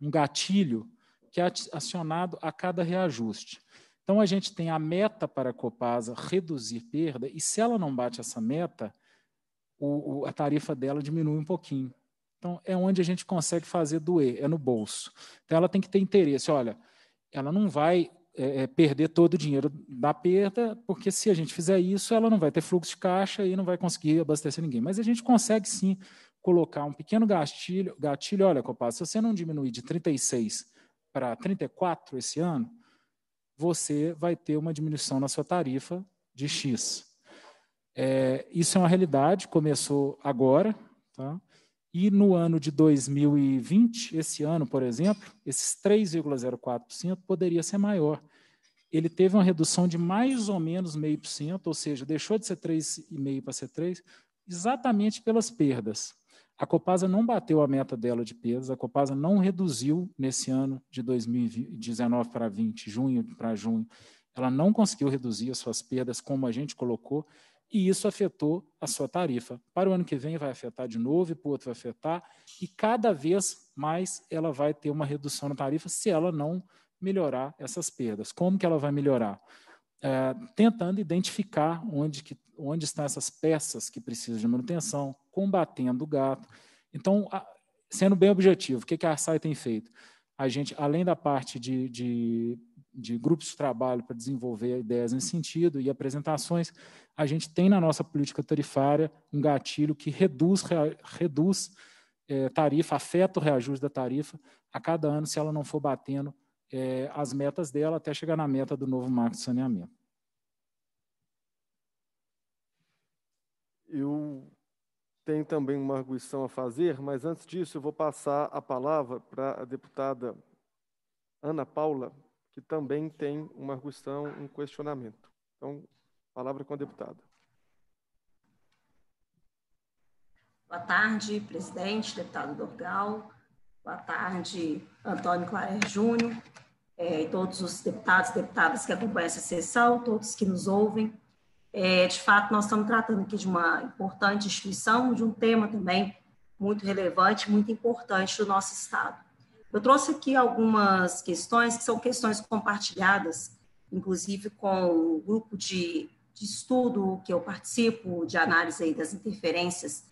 um gatilho que é acionado a cada reajuste. Então, a gente tem a meta para a Copasa reduzir perda, e se ela não bate essa meta, o, o, a tarifa dela diminui um pouquinho. Então, é onde a gente consegue fazer doer, é no bolso. Então, ela tem que ter interesse. Olha, ela não vai é, é, perder todo o dinheiro da perda, porque se a gente fizer isso, ela não vai ter fluxo de caixa e não vai conseguir abastecer ninguém. Mas a gente consegue sim colocar um pequeno gatilho, gatilho olha, Copa, se você não diminuir de 36 para 34 esse ano, você vai ter uma diminuição na sua tarifa de X. É, isso é uma realidade, começou agora, tá? E no ano de 2020, esse ano, por exemplo, esses 3,04% poderia ser maior. Ele teve uma redução de mais ou menos 0,5%, ou seja, deixou de ser 3,5% para ser 3%, exatamente pelas perdas. A Copasa não bateu a meta dela de perdas, a Copasa não reduziu nesse ano de 2019 para 20, junho para junho. Ela não conseguiu reduzir as suas perdas como a gente colocou, e isso afetou a sua tarifa. Para o ano que vem vai afetar de novo, e para o outro vai afetar, e cada vez mais ela vai ter uma redução na tarifa se ela não melhorar essas perdas. Como que ela vai melhorar? É, tentando identificar onde, que, onde estão essas peças que precisam de manutenção, combatendo o gato. Então, a, sendo bem objetivo, o que, que a SAI tem feito? A gente, além da parte de, de de grupos de trabalho para desenvolver ideias nesse sentido e apresentações, a gente tem na nossa política tarifária um gatilho que reduz, rea, reduz é, tarifa, afeta o reajuste da tarifa a cada ano, se ela não for batendo é, as metas dela até chegar na meta do novo marco de saneamento. Eu tenho também uma arguição a fazer, mas antes disso eu vou passar a palavra para a deputada Ana Paula que também tem uma questão um questionamento. Então, palavra com a deputada. Boa tarde, presidente, deputado Dorgal. Boa tarde, Antônio Clarer Júnior, é, e todos os deputados e deputadas que acompanham essa sessão, todos que nos ouvem. É, de fato, nós estamos tratando aqui de uma importante instituição, de um tema também muito relevante, muito importante do nosso Estado. Eu trouxe aqui algumas questões que são questões compartilhadas, inclusive com o grupo de, de, estudo que eu participo, de análise aí das interferências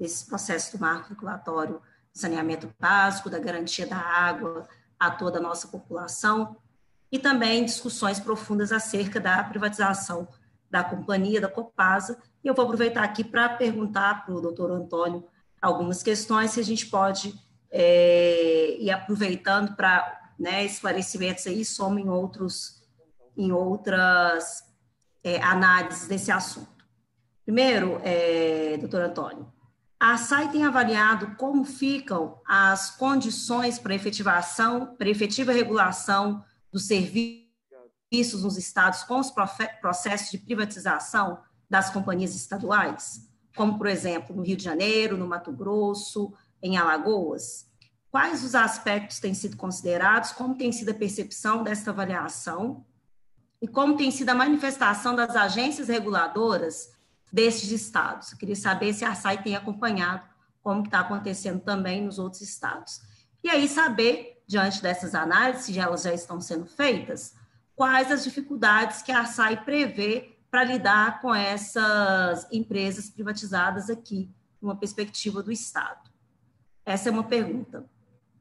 desse processo do marco regulatório do saneamento básico, da garantia da água a toda a nossa população, e também discussões profundas acerca da privatização da companhia, da Copasa, e eu vou aproveitar aqui para perguntar para o doutor Antônio algumas questões se a gente pode é, e aproveitando para né, esclarecimentos aí, soma em, outros, em outras é, análises desse assunto. Primeiro, é, doutor Antônio, a SAI tem avaliado como ficam as condições para efetivação, para efetiva regulação dos serviços nos estados com os processos de privatização das companhias estaduais, como, por exemplo, no Rio de Janeiro, no Mato Grosso, em Alagoas? Quais os aspectos têm sido considerados? Como tem sido a percepção desta avaliação? E como tem sido a manifestação das agências reguladoras desses estados? Eu queria saber se a SAI tem acompanhado como está acontecendo também nos outros estados. E aí saber, diante dessas análises, se elas já estão sendo feitas, quais as dificuldades que a SAI prevê para lidar com essas empresas privatizadas aqui, numa perspectiva do Estado. Essa é uma pergunta.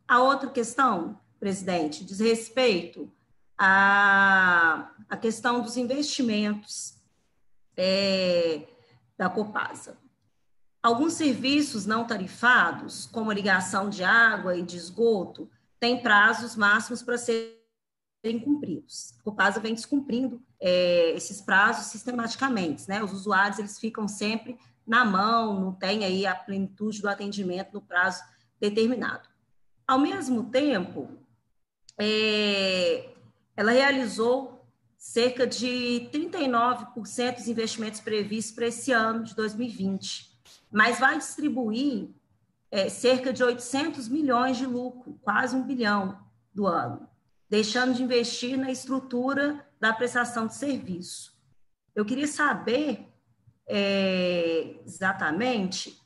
A outra questão, presidente, diz respeito à, à questão dos investimentos é, da Copasa. Alguns serviços não tarifados, como ligação de água e de esgoto, têm prazos máximos para serem cumpridos. A Copasa vem descumprindo é, esses prazos sistematicamente, né? Os usuários eles ficam sempre na mão, não tem aí a plenitude do atendimento no prazo determinado. Ao mesmo tempo, é, ela realizou cerca de 39% dos investimentos previstos para esse ano de 2020, mas vai distribuir é, cerca de 800 milhões de lucro, quase um bilhão do ano, deixando de investir na estrutura da prestação de serviço. Eu queria saber é, exatamente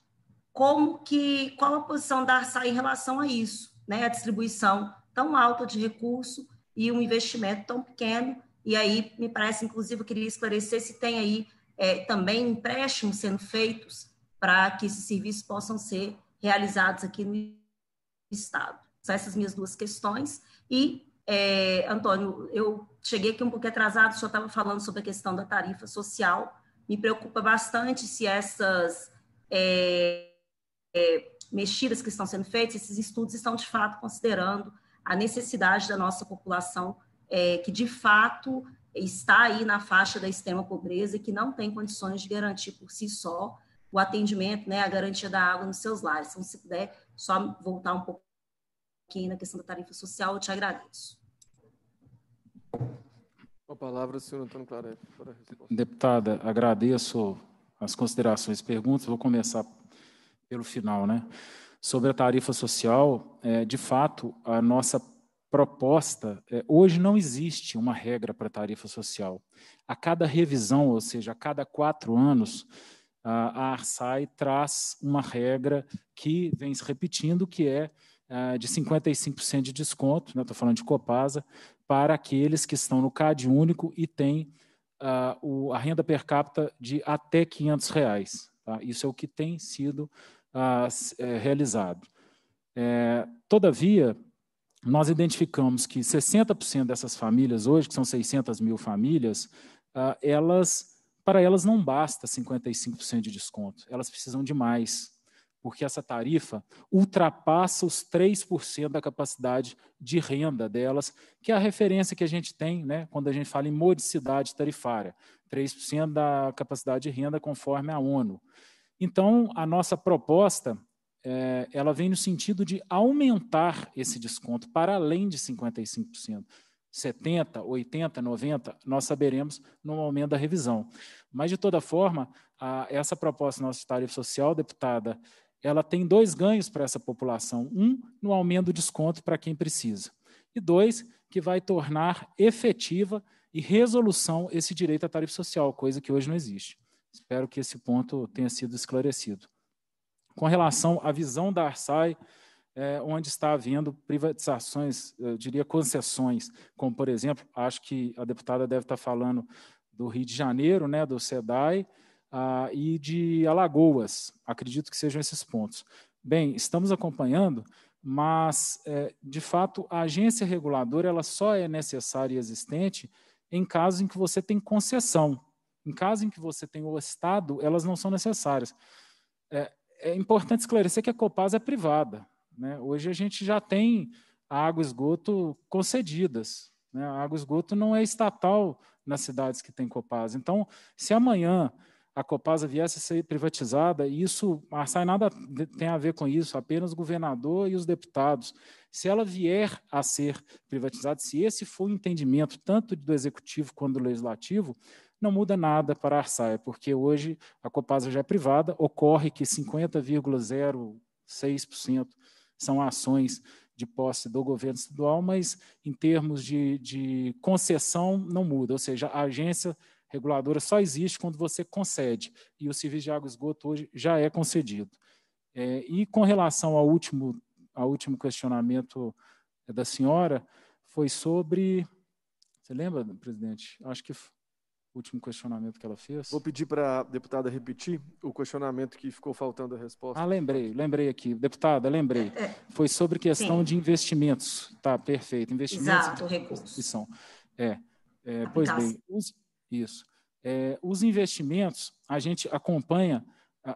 como que qual a posição da Arsa em relação a isso, né? A distribuição tão alta de recurso e um investimento tão pequeno. E aí me parece, inclusive, eu queria esclarecer se tem aí é, também empréstimos sendo feitos para que esses serviços possam ser realizados aqui no estado. São essas minhas duas questões. E é, Antônio, eu cheguei aqui um pouquinho atrasado, o senhor estava falando sobre a questão da tarifa social. Me preocupa bastante se essas é, é, mexidas que estão sendo feitas, esses estudos estão de fato considerando a necessidade da nossa população é, que de fato está aí na faixa da extrema pobreza e que não tem condições de garantir por si só o atendimento, né, a garantia da água nos seus lares. Então, se puder só voltar um pouquinho na questão da tarifa social, eu te agradeço. a palavra, senhor Antônio Claret. Deputada, agradeço as considerações e perguntas. Vou começar pelo final, né? Sobre a tarifa social, é, de fato, a nossa proposta, é, hoje não existe uma regra para tarifa social. A cada revisão, ou seja, a cada quatro anos, a ARSAI traz uma regra que vem se repetindo, que é, é de 55% de desconto, estou né, falando de Copasa, para aqueles que estão no CAD único e têm ah, o, a renda per capita de até 500 reais. Tá? Isso é o que tem sido ah, é, realizado. É, todavia, nós identificamos que 60% dessas famílias hoje, que são 600 mil famílias, ah, elas, para elas não basta 55% de desconto, elas precisam de mais, porque essa tarifa ultrapassa os 3% da capacidade de renda delas, que é a referência que a gente tem né, quando a gente fala em modicidade tarifária. 3% da capacidade de renda, conforme a ONU. Então, a nossa proposta é, ela vem no sentido de aumentar esse desconto para além de 55%. 70, 80, 90, nós saberemos no momento da revisão. Mas, de toda forma, a, essa proposta nossa de tarifa social, deputada, ela tem dois ganhos para essa população. Um, no aumento do desconto para quem precisa. E dois, que vai tornar efetiva e resolução esse direito à tarifa social, coisa que hoje não existe. Espero que esse ponto tenha sido esclarecido. Com relação à visão da Arsai, é, onde está havendo privatizações, eu diria concessões, como, por exemplo, acho que a deputada deve estar falando do Rio de Janeiro, né, do SEDAI, ah, e de Alagoas, acredito que sejam esses pontos. Bem, estamos acompanhando, mas, é, de fato, a agência reguladora ela só é necessária e existente em casos em que você tem concessão. Em casos em que você tem o Estado, elas não são necessárias. É, é importante esclarecer que a Copasa é privada. Né? Hoje a gente já tem água e esgoto concedidas. Né? A água e esgoto não é estatal nas cidades que tem Copasa. Então, se amanhã a Copasa viesse a ser privatizada, isso, Marçai nada tem a ver com isso, apenas o governador e os deputados se ela vier a ser privatizada, se esse for o entendimento tanto do executivo quanto do legislativo, não muda nada para a Arsaia, porque hoje a Copasa já é privada, ocorre que 50,06% são ações de posse do governo estadual, mas em termos de, de concessão não muda, ou seja, a agência reguladora só existe quando você concede, e o serviço de água e esgoto hoje já é concedido. É, e com relação ao último a último questionamento é, da senhora foi sobre. Você lembra, presidente? Acho que o último questionamento que ela fez. Vou pedir para a deputada repetir o questionamento que ficou faltando a resposta. Ah, lembrei, lembrei aqui. Deputada, lembrei. É, é. Foi sobre questão Sim. de investimentos. Tá, perfeito. Investimentos. Exato, recursos. São. É, é pois tá bem, os, isso. É, os investimentos, a gente acompanha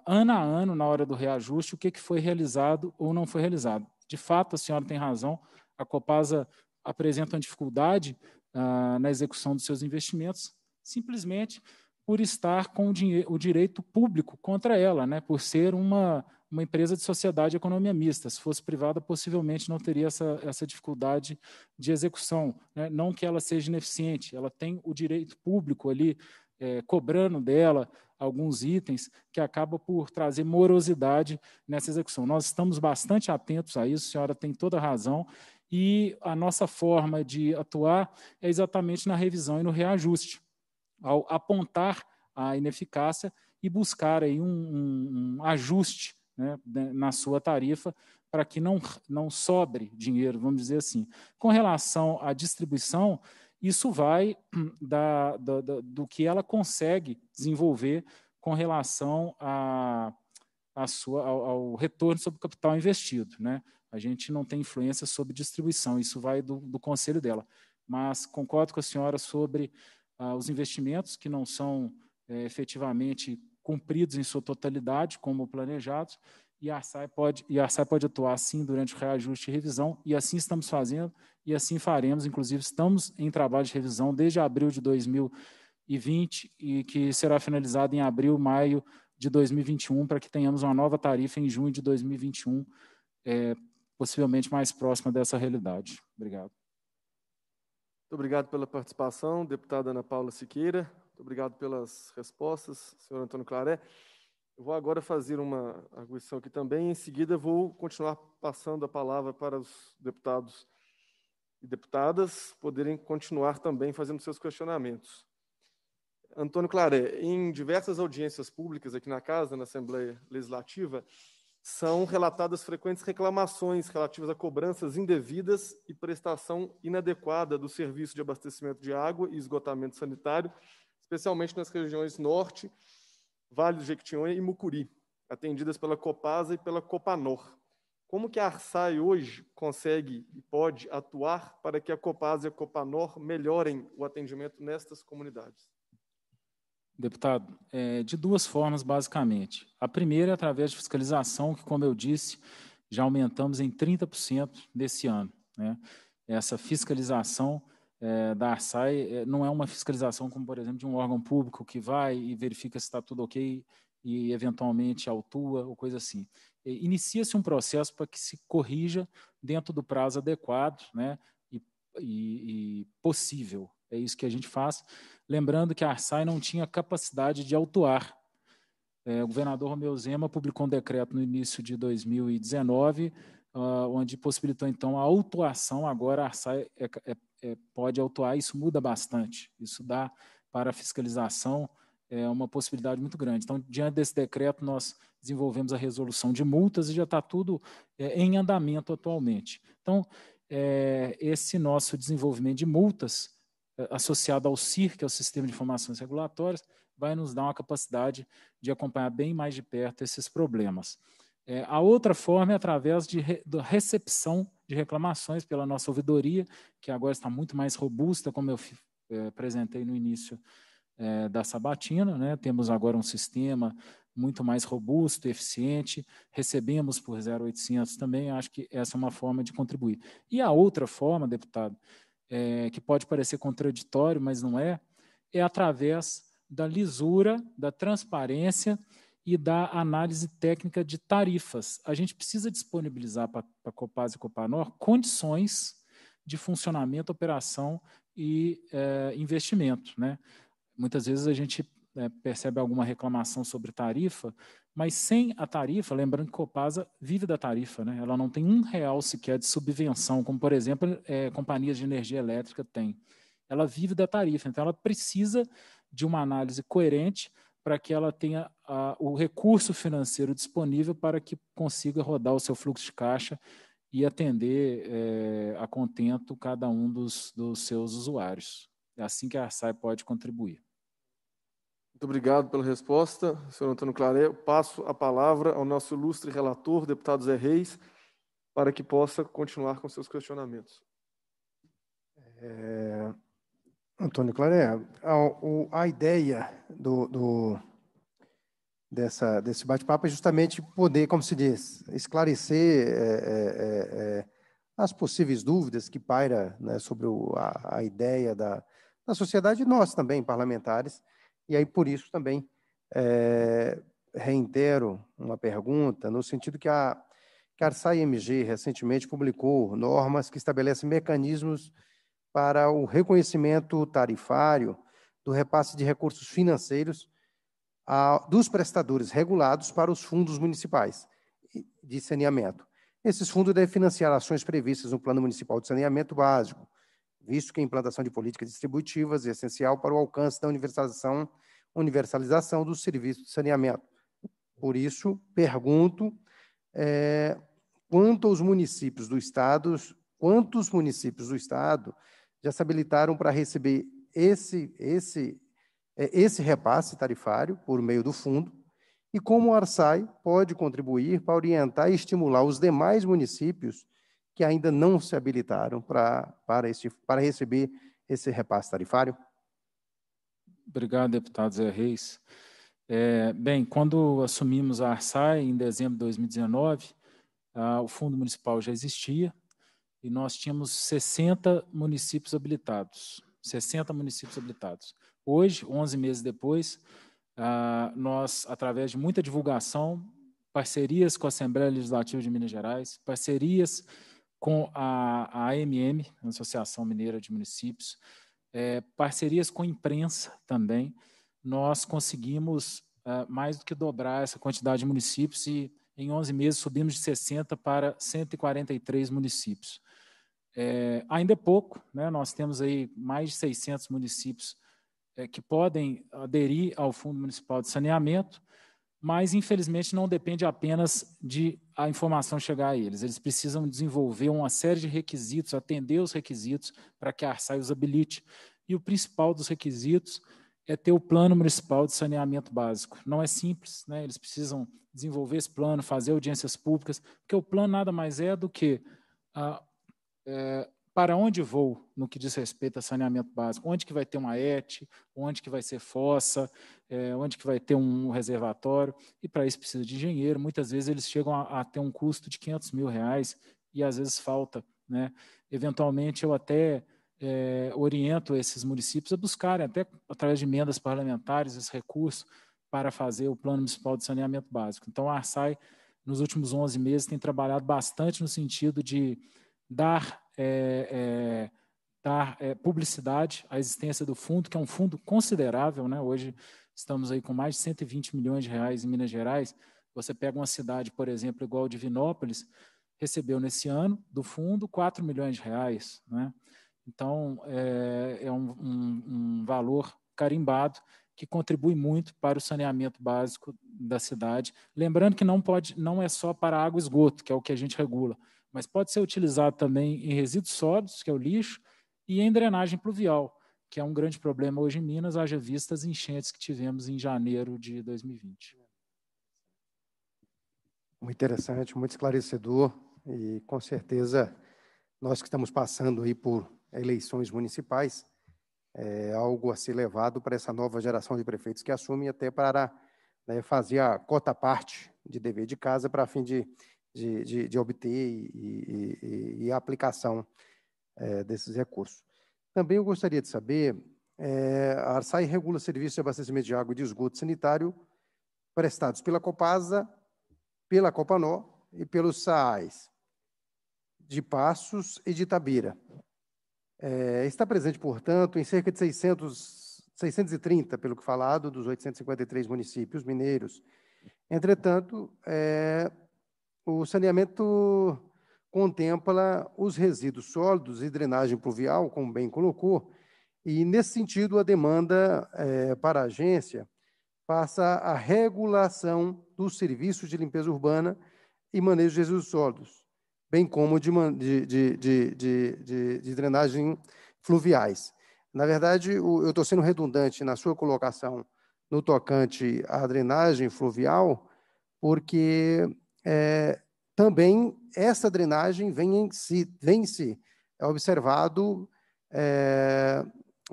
ano a ano, na hora do reajuste, o que, que foi realizado ou não foi realizado. De fato, a senhora tem razão, a Copasa apresenta uma dificuldade ah, na execução dos seus investimentos, simplesmente por estar com o, o direito público contra ela, né, por ser uma, uma empresa de sociedade economia mista. Se fosse privada, possivelmente não teria essa, essa dificuldade de execução. Né? Não que ela seja ineficiente, ela tem o direito público ali é, cobrando dela alguns itens que acaba por trazer morosidade nessa execução. Nós estamos bastante atentos a isso, a senhora tem toda a razão, e a nossa forma de atuar é exatamente na revisão e no reajuste, ao apontar a ineficácia e buscar aí um, um, um ajuste né, né na sua tarifa para que não, não sobre dinheiro, vamos dizer assim. Com relação à distribuição, isso vai hum, da, da, da, do que ela consegue desenvolver com relação a, a sua, ao, ao, retorno sobre o capital investido. Né? A gente não tem influência sobre distribuição, isso vai do, do conselho dela. Mas concordo com a senhora sobre ah, os investimentos que não são é, efetivamente cumpridos em sua totalidade, como planejados, e a Arsai pode, e a pode atuar assim durante o reajuste e revisão, e assim estamos fazendo, e assim faremos. Inclusive, estamos em trabalho de revisão desde abril de 2020 e que será finalizado em abril, maio de 2021, para que tenhamos uma nova tarifa em junho de 2021, é, possivelmente mais próxima dessa realidade. Obrigado. Muito obrigado pela participação, deputada Ana Paula Siqueira. Muito obrigado pelas respostas, senhor Antônio Claré. Eu vou agora fazer uma arguição aqui também, em seguida vou continuar passando a palavra para os deputados e deputadas poderem continuar também fazendo seus questionamentos. Antônio Claré, em diversas audiências públicas aqui na Casa, na Assembleia Legislativa, são relatadas frequentes reclamações relativas a cobranças indevidas e prestação inadequada do serviço de abastecimento de água e esgotamento sanitário, especialmente nas regiões norte Vale do Jequitinhonha e Mucuri, atendidas pela Copasa e pela Copanor. Como que a Arsai hoje consegue e pode atuar para que a Copasa e a Copanor melhorem o atendimento nestas comunidades? Deputado, é, de duas formas, basicamente. A primeira é através de fiscalização, que, como eu disse, já aumentamos em 30% desse ano. Né? Essa fiscalização é, da ARSAI eh, não é uma fiscalização como, por exemplo, de um órgão público que vai e verifica se está tudo ok e, eventualmente, autua ou coisa assim. Eh, inicia-se um processo para que se corrija dentro do prazo adequado né, e, e, e possível. É isso que a gente faz. Lembrando que a ARSAI não tinha capacidade de autuar. É, o governador Romeu Zema publicou um decreto no início de 2019 Uh, ah, onde possibilitou então a autuação. Agora a ARSAI é, é, é, pode autuar, isso muda bastante. Isso dá para a fiscalização é, uma possibilidade muito grande. Então, diante desse decreto, nós desenvolvemos a resolução de multas e já está tudo é, em andamento atualmente. Então, é, esse nosso desenvolvimento de multas, é, associado ao CIR, que é o Sistema de Informações Regulatórias, vai nos dar uma capacidade de acompanhar bem mais de perto esses problemas. É, a outra forma é através de re, da recepção de reclamações pela nossa ouvidoria, que agora está muito mais robusta, como eu é, apresentei no início é, da sabatina. Né? Temos agora um sistema muito mais robusto, eficiente, recebemos por 0800 também, acho que essa é uma forma de contribuir. E a outra forma, deputado, é, que pode parecer contraditório, mas não é, é através da lisura, da transparência e da análise técnica de tarifas. A gente precisa disponibilizar para a Copaz e Copanor condições de funcionamento, operação e é, investimento. Né? Muitas vezes a gente é, percebe alguma reclamação sobre tarifa, mas sem a tarifa, lembrando que Copasa vive da tarifa, né? ela não tem um real sequer de subvenção, como, por exemplo, é, companhias de energia elétrica têm. Ela vive da tarifa, então ela precisa de uma análise coerente para que ela tenha a, o recurso financeiro disponível para que consiga rodar o seu fluxo de caixa e atender é, a contento cada um dos, dos seus usuários. É assim que a Arsai pode contribuir. Muito obrigado pela resposta, senhor Antônio Claré. Eu passo a palavra ao nosso ilustre relator, deputado Zé Reis, para que possa continuar com seus questionamentos. É, Antônio Clareia, é, a, a, ideia do, do dessa, desse bate-papo é justamente poder, como se diz, esclarecer é, é, é, é, as possíveis dúvidas que paira né, sobre o, a, a, ideia da, da sociedade nós também, parlamentares. E aí, por isso, também é, reitero uma pergunta, no sentido que a, que mg recentemente publicou normas que estabelecem mecanismos para o reconhecimento tarifário do repasse de recursos financeiros a, dos prestadores regulados para os fundos municipais de saneamento. Esses fundos devem financiar ações previstas no Plano Municipal de Saneamento Básico, visto que a implantação de políticas distributivas é essencial para o alcance da universalização, universalização serviços de saneamento. Por isso, pergunto é, quanto aos municípios do Estado, quantos municípios do Estado já se habilitaram para receber esse, esse, é, esse repasse tarifário por meio do fundo e como o Arsai pode contribuir para orientar e estimular os demais municípios que ainda não se habilitaram para, para, esse para receber esse repasse tarifário? Obrigado, deputado Zé Reis. É, bem, quando assumimos a Arsai, em dezembro de 2019, a, ah, o Fundo Municipal já existia, e nós tínhamos 60 municípios habilitados. 60 municípios habilitados. Hoje, 11 meses depois, ah, nós, através de muita divulgação, parcerias com a Assembleia Legislativa de Minas Gerais, parcerias com a, a AMM, Associação Mineira de Municípios, é, parcerias com a imprensa também, nós conseguimos ah, mais do que dobrar essa quantidade de municípios e em 11 meses subimos de 60 para 143 municípios. É, ainda é pouco, né? nós temos aí mais de 600 municípios é, que podem aderir ao Fundo Municipal de Saneamento, mas infelizmente não depende apenas de a informação chegar a eles. Eles precisam desenvolver uma série de requisitos, atender os requisitos para que a Arsai os habilite. E o principal dos requisitos é ter o plano municipal de saneamento básico. Não é simples, né? eles precisam desenvolver esse plano, fazer audiências públicas, porque o plano nada mais é do que ah, é, para onde vou no que diz respeito a saneamento básico? Onde que vai ter uma ET? Onde que vai ser fossa? É, onde que vai ter um reservatório? E para isso precisa de engenheiro. Muitas vezes eles chegam a, a, ter um custo de 500 mil reais e às vezes falta. Né? Eventualmente eu até é, oriento esses municípios a buscarem, até através de emendas parlamentares, esse recurso para fazer o Plano Municipal de Saneamento Básico. Então a ARSAI, nos últimos 11 meses, tem trabalhado bastante no sentido de dar, é, é, dar é, publicidade à existência do fundo, que é um fundo considerável, né? Hoje estamos aí com mais de 120 milhões de reais em Minas Gerais. Você pega uma cidade, por exemplo, igual a Divinópolis, recebeu nesse ano do fundo 4 milhões de reais, né? Então, é, é, um, um, um valor carimbado que contribui muito para o saneamento básico da cidade. Lembrando que não pode, não é só para água e esgoto, que é o que a gente regula mas pode ser utilizado também em resíduos sólidos, que é o lixo, e em drenagem pluvial, que é um grande problema hoje em Minas, haja vista as enchentes que tivemos em janeiro de 2020. Muito interessante, muito esclarecedor e com certeza nós que estamos passando aí por eleições municipais é algo a ser levado para essa nova geração de prefeitos que assumem até para né, fazer a cota parte de dever de casa para fim de de, de, de obter e, e, e a aplicação é, desses recursos. Também eu gostaria de saber, é, a ARSAI regula serviços de abastecimento de água e de esgoto sanitário prestados pela Copasa, pela Copanó e pelos SAAs de Passos e de Tabira. É, eh, está presente, portanto, em cerca de 600, 630, pelo que falado, dos 853 municípios mineiros. Entretanto, é, o saneamento contempla os resíduos sólidos e drenagem pluvial, como bem colocou, e nesse sentido a demanda é, para a agência passa a regulação dos serviços de limpeza urbana e manejo de resíduos sólidos, bem como de, de, de, de, de drenagem fluviais. Na verdade, eu estou sendo redundante na sua colocação no tocante à drenagem fluvial, porque é, também essa drenagem vem em si, vem em si é observado é,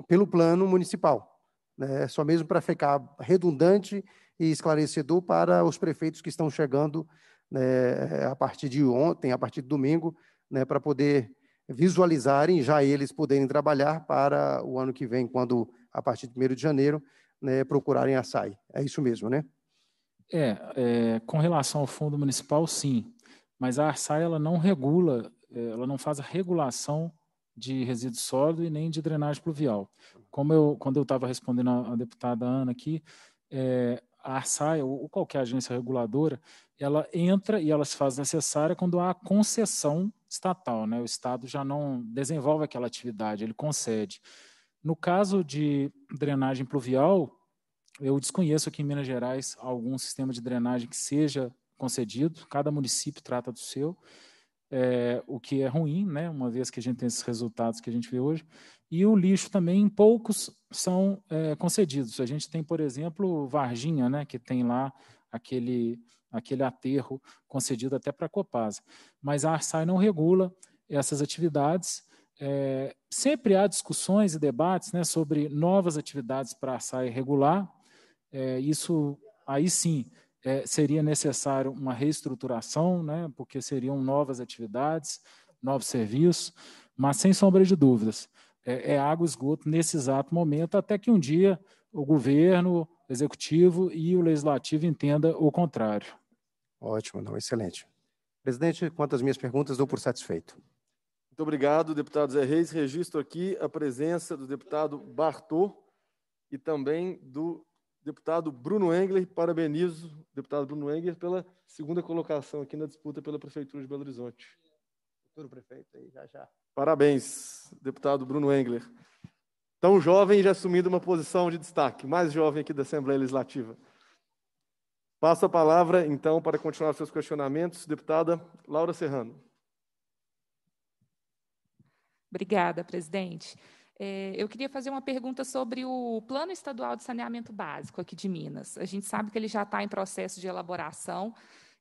pelo plano municipal. Né? É só mesmo para ficar redundante e esclarecedor para os prefeitos que estão chegando né, a partir de ontem, a partir de domingo, né, para poder visualizarem, já eles poderem trabalhar para o ano que vem, quando, a partir de 1 de janeiro, né, procurarem a SAI. É isso mesmo, né? É, é, com relação ao fundo municipal, sim, mas a Arsai ela não regula, é, ela não faz a regulação de resíduo sólido e nem de drenagem pluvial. Como eu, quando eu estava respondendo à deputada Ana aqui, é, a Arsai ou qualquer agência reguladora, ela entra e ela se faz necessária quando há concessão estatal, né? O Estado já não desenvolve aquela atividade, ele concede. No caso de drenagem pluvial, eu desconheço aqui em Minas Gerais algum sistema de drenagem que seja concedido, cada município trata do seu, é, o que é ruim, né, uma vez que a gente tem esses resultados que a gente vê hoje, e o lixo também, poucos são é, concedidos. A gente tem, por exemplo, Varginha, né, que tem lá aquele, aquele aterro concedido até para a Copasa, mas a Arsai não regula essas atividades, é, sempre há discussões e debates né, sobre novas atividades para a SAI regular, é, isso aí sim é, seria necessário uma reestruturação, né, porque seriam novas atividades, novos serviços, mas sem sombra de dúvidas, é, é água e esgoto nesse exato momento, até que um dia o governo, o executivo e o legislativo entenda o contrário. Ótimo, não, excelente. Presidente, quanto às minhas perguntas, dou por satisfeito. Muito obrigado, deputado Zé Reis. Registro aqui a presença do deputado Bartô e também do deputado Bruno Engler, parabenizo deputado Bruno Engler pela segunda colocação aqui na disputa pela Prefeitura de Belo Horizonte. Futuro prefeito aí, já já. Parabéns, deputado Bruno Engler. Tão jovem já assumindo uma posição de destaque, mais jovem aqui da Assembleia Legislativa. Passo a palavra, então, para continuar seus questionamentos, deputada Laura Serrano. Obrigada, presidente. É, eu queria fazer uma pergunta sobre o Plano Estadual de Saneamento Básico aqui de Minas. A gente sabe que ele já está em processo de elaboração.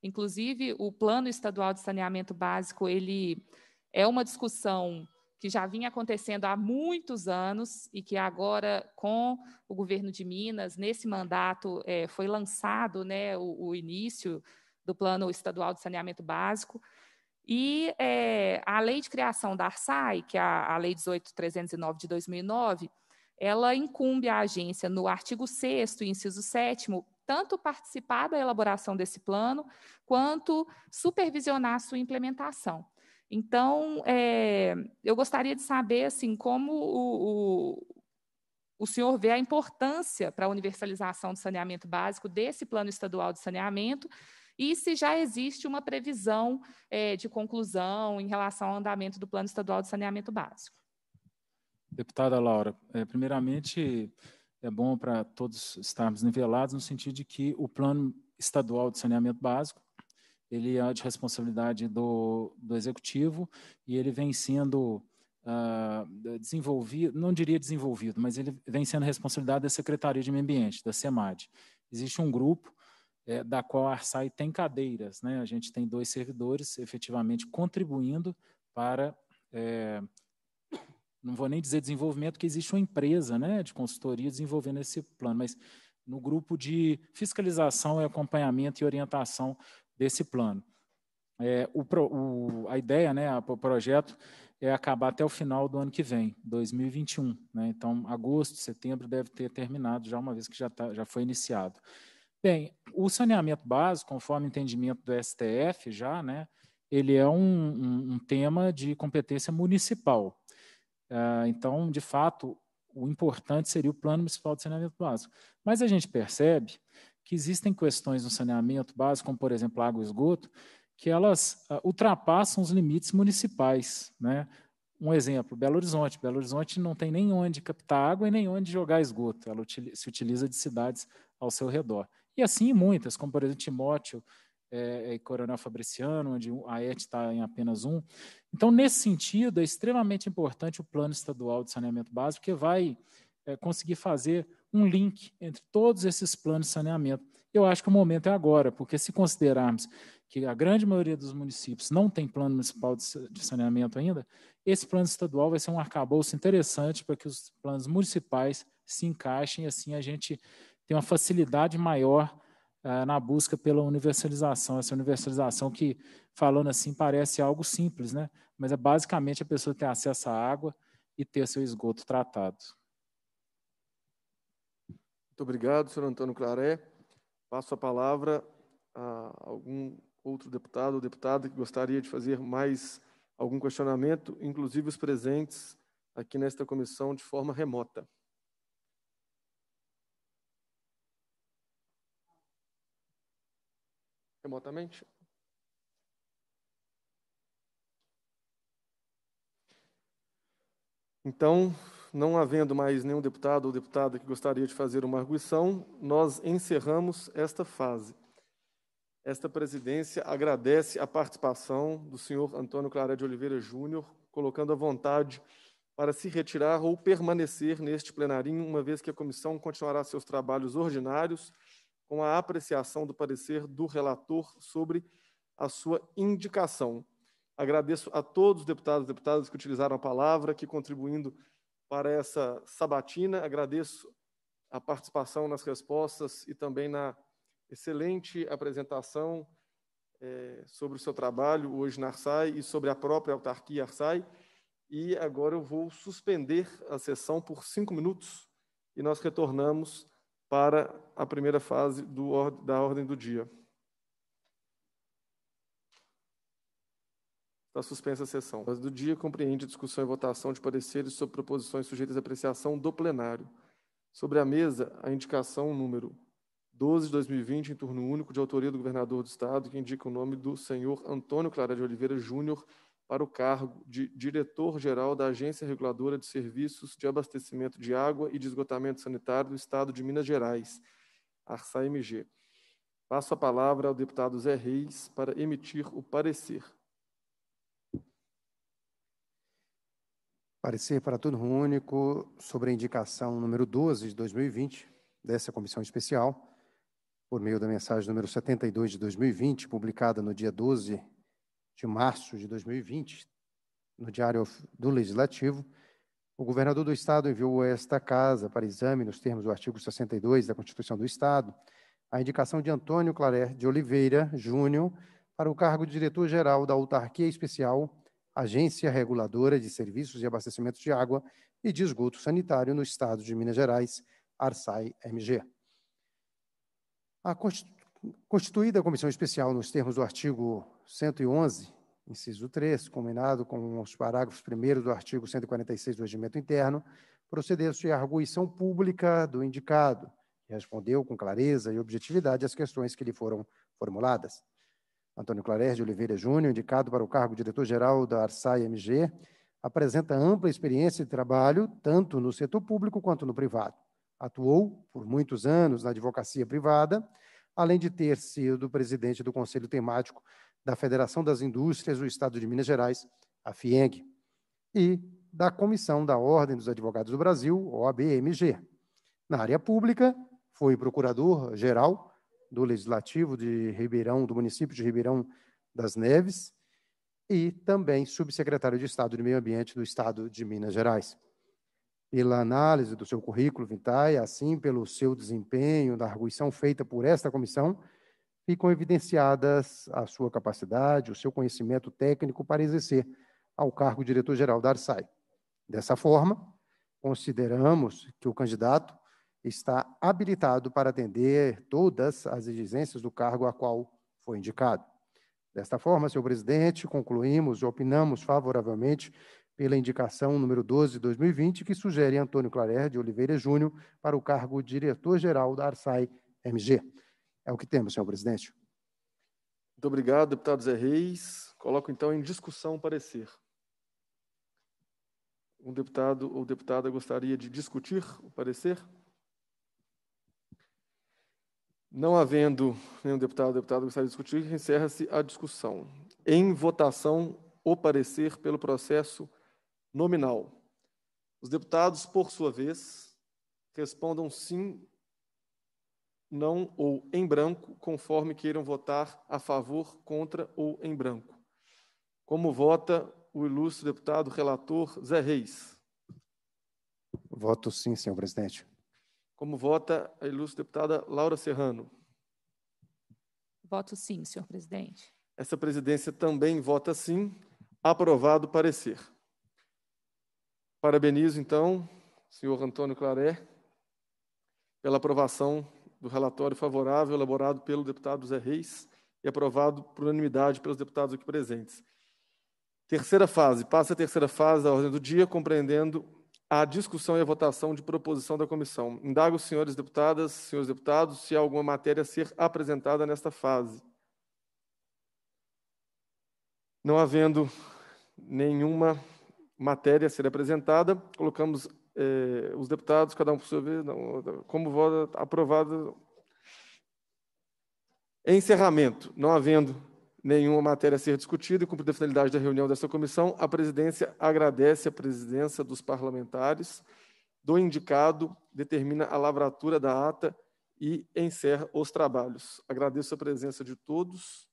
Inclusive, o Plano Estadual de Saneamento Básico ele é uma discussão que já vinha acontecendo há muitos anos e que agora, com o governo de Minas, nesse mandato, é, foi lançado né, o, o início do Plano Estadual de Saneamento Básico. E é, a lei de criação da ARSAI, que é a, a Lei 18.309 de 2009, ela incumbe à agência, no artigo 6 inciso 7 tanto participar da elaboração desse plano, quanto supervisionar a sua implementação. Então, é, eu gostaria de saber assim, como o, o, o senhor vê a importância para a universalização do saneamento básico desse plano estadual de saneamento e se já existe uma previsão é, de conclusão em relação ao andamento do Plano Estadual de Saneamento Básico. Deputada Laura, é, primeiramente, é bom para todos estarmos nivelados no sentido de que o Plano Estadual de Saneamento Básico ele é de responsabilidade do, do executivo e ele vem sendo uh, desenvolvido, não diria desenvolvido, mas ele vem sendo responsabilidade da Secretaria de Meio Ambiente, da SEMAD. Existe um grupo é, da qual a Arsai tem cadeiras. Né? A gente tem dois servidores efetivamente contribuindo para. É, não vou nem dizer desenvolvimento, que existe uma empresa né, de consultoria desenvolvendo esse plano, mas no grupo de fiscalização e acompanhamento e orientação desse plano. É, o, o, a ideia, né, o projeto é acabar até o final do ano que vem, 2021. Né? Então, agosto, setembro deve ter terminado já, uma vez que já, tá, já foi iniciado. Bem, o saneamento básico, conforme o entendimento do STF já, né, ele é um, um, um tema de competência municipal. Uh, então, de fato, o importante seria o Plano Municipal de Saneamento Básico. Mas a gente percebe que existem questões no saneamento básico, como, por exemplo, água e esgoto, que elas uh, ultrapassam os limites municipais. Né? Um exemplo, Belo Horizonte. Belo Horizonte não tem nem onde captar água e nem onde jogar esgoto. Ela se utiliza de cidades ao seu redor. E assim muitas, como por exemplo Timóteo é, é e Coronel Fabriciano, onde a ET está em apenas um. Então, nesse sentido, é extremamente importante o plano estadual de saneamento básico, porque vai é, conseguir fazer um link entre todos esses planos de saneamento. Eu acho que o momento é agora, porque se considerarmos que a grande maioria dos municípios não tem plano municipal de saneamento ainda, esse plano estadual vai ser um arcabouço interessante para que os planos municipais se encaixem, assim a gente tem uma facilidade maior uh, na busca pela universalização. Essa universalização que, falando assim, parece algo simples, né? mas é basicamente a pessoa ter acesso à água e ter seu esgoto tratado. Muito obrigado, senhor Antônio Claré. Passo a palavra a algum outro deputado ou deputada que gostaria de fazer mais algum questionamento, inclusive os presentes aqui nesta comissão de forma remota. remotamente? Então, não havendo mais nenhum deputado ou deputada que gostaria de fazer uma arguição, nós encerramos esta fase. Esta presidência agradece a participação do senhor Antônio Clara de Oliveira Júnior, colocando a vontade para se retirar ou permanecer neste plenarinho, uma vez que a comissão continuará seus trabalhos ordinários com a apreciação do parecer do relator sobre a sua indicação. Agradeço a todos os deputados e deputadas que utilizaram a palavra, que contribuindo para essa sabatina. Agradeço a participação nas respostas e também na excelente apresentação é, sobre o seu trabalho hoje na Arsai e sobre a própria autarquia Arsai. E agora eu vou suspender a sessão por cinco minutos e nós retornamos para a primeira fase do, da ordem do dia. Está suspensa a sessão. A do dia compreende discussão e votação de pareceres sobre proposições sujeitas à apreciação do plenário. Sobre a mesa, a indicação número 12 de 2020, em turno único, de autoria do governador do Estado, que indica o nome do senhor Antônio Clara de Oliveira Júnior, para o cargo de diretor-geral da Agência Reguladora de Serviços de Abastecimento de Água e de Esgotamento Sanitário do Estado de Minas Gerais, ARSA-MG. Passo a palavra ao deputado Zé Reis para emitir o parecer. Parecer para turno único sobre a indicação número 12 de 2020 dessa comissão especial, por meio da mensagem número 72 de 2020, publicada no dia 12 de março de 2020, no Diário do Legislativo, o governador do Estado enviou a esta casa para exame, nos termos do artigo 62 da Constituição do Estado, a indicação de Antônio clare de Oliveira Júnior para o cargo de diretor-geral da Autarquia Especial, Agência Reguladora de Serviços e Abastecimento de Água e de Esgoto Sanitário no Estado de Minas Gerais, ARSAI-MG. A Constituição Constituída a comissão especial nos termos do artigo 111, inciso 3, combinado com os parágrafos 1 do artigo 146 do Regimento Interno, procedeu-se à arguição pública do indicado, que respondeu com clareza e objetividade às questões que lhe foram formuladas. Antônio Clarés de Oliveira Júnior, indicado para o cargo de diretor-geral da Arsai MG, apresenta ampla experiência de trabalho, tanto no setor público quanto no privado. Atuou por muitos anos na advocacia privada, além de ter sido presidente do Conselho Temático da Federação das Indústrias do Estado de Minas Gerais, a FIENG, e da Comissão da Ordem dos Advogados do Brasil, OABMG. Na área pública, foi procurador-geral do Legislativo de Ribeirão, do município de Ribeirão das Neves, e também subsecretário de Estado de Meio Ambiente do Estado de Minas Gerais pela análise do seu currículo vitae, assim pelo seu desempenho da arguição feita por esta comissão, ficam evidenciadas a sua capacidade, o seu conhecimento técnico para exercer ao cargo de diretor-geral da ARSAI. Dessa forma, consideramos que o candidato está habilitado para atender todas as exigências do cargo a qual foi indicado. Desta forma, senhor presidente, concluímos e opinamos favoravelmente pela indicação número 12 de 2020, que sugere Antônio Clarer de Oliveira Júnior para o cargo de diretor-geral da Arsai MG. É o que temos, senhor presidente. Muito obrigado, deputado Zé Reis. Coloco então em discussão o parecer. Um deputado ou deputada gostaria de discutir o parecer? Não havendo nenhum deputado ou deputada gostaria de discutir, encerra-se a discussão. Em votação, o parecer pelo processo nominal. Os deputados, por sua vez, respondam sim, não ou em branco, conforme queiram votar a favor, contra ou em branco. Como vota o ilustre deputado relator Zé Reis? Voto sim, senhor presidente. Como vota a ilustre deputada Laura Serrano? Voto sim, senhor presidente. Essa presidência também vota sim. Aprovado o parecer. Parabenizo, então, o senhor Antônio Claré, pela aprovação do relatório favorável elaborado pelo deputado Zé Reis e aprovado por unanimidade pelos deputados aqui presentes. Terceira fase. Passa a terceira fase da ordem do dia, compreendendo a discussão e a votação de proposição da comissão. Indago, senhores deputadas, senhores deputados, se há alguma matéria a ser apresentada nesta fase. Não havendo nenhuma matéria a ser apresentada, colocamos eh, os deputados, cada um por sua vez, não, como voto aprovado. Encerramento. Não havendo nenhuma matéria a ser discutida e cumprida a finalidade da reunião desta comissão, a presidência agradece a presidência dos parlamentares do indicado, determina a lavratura da ata e encerra os trabalhos. Agradeço a presença de todos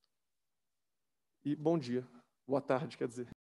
e bom dia. Boa tarde, quer dizer.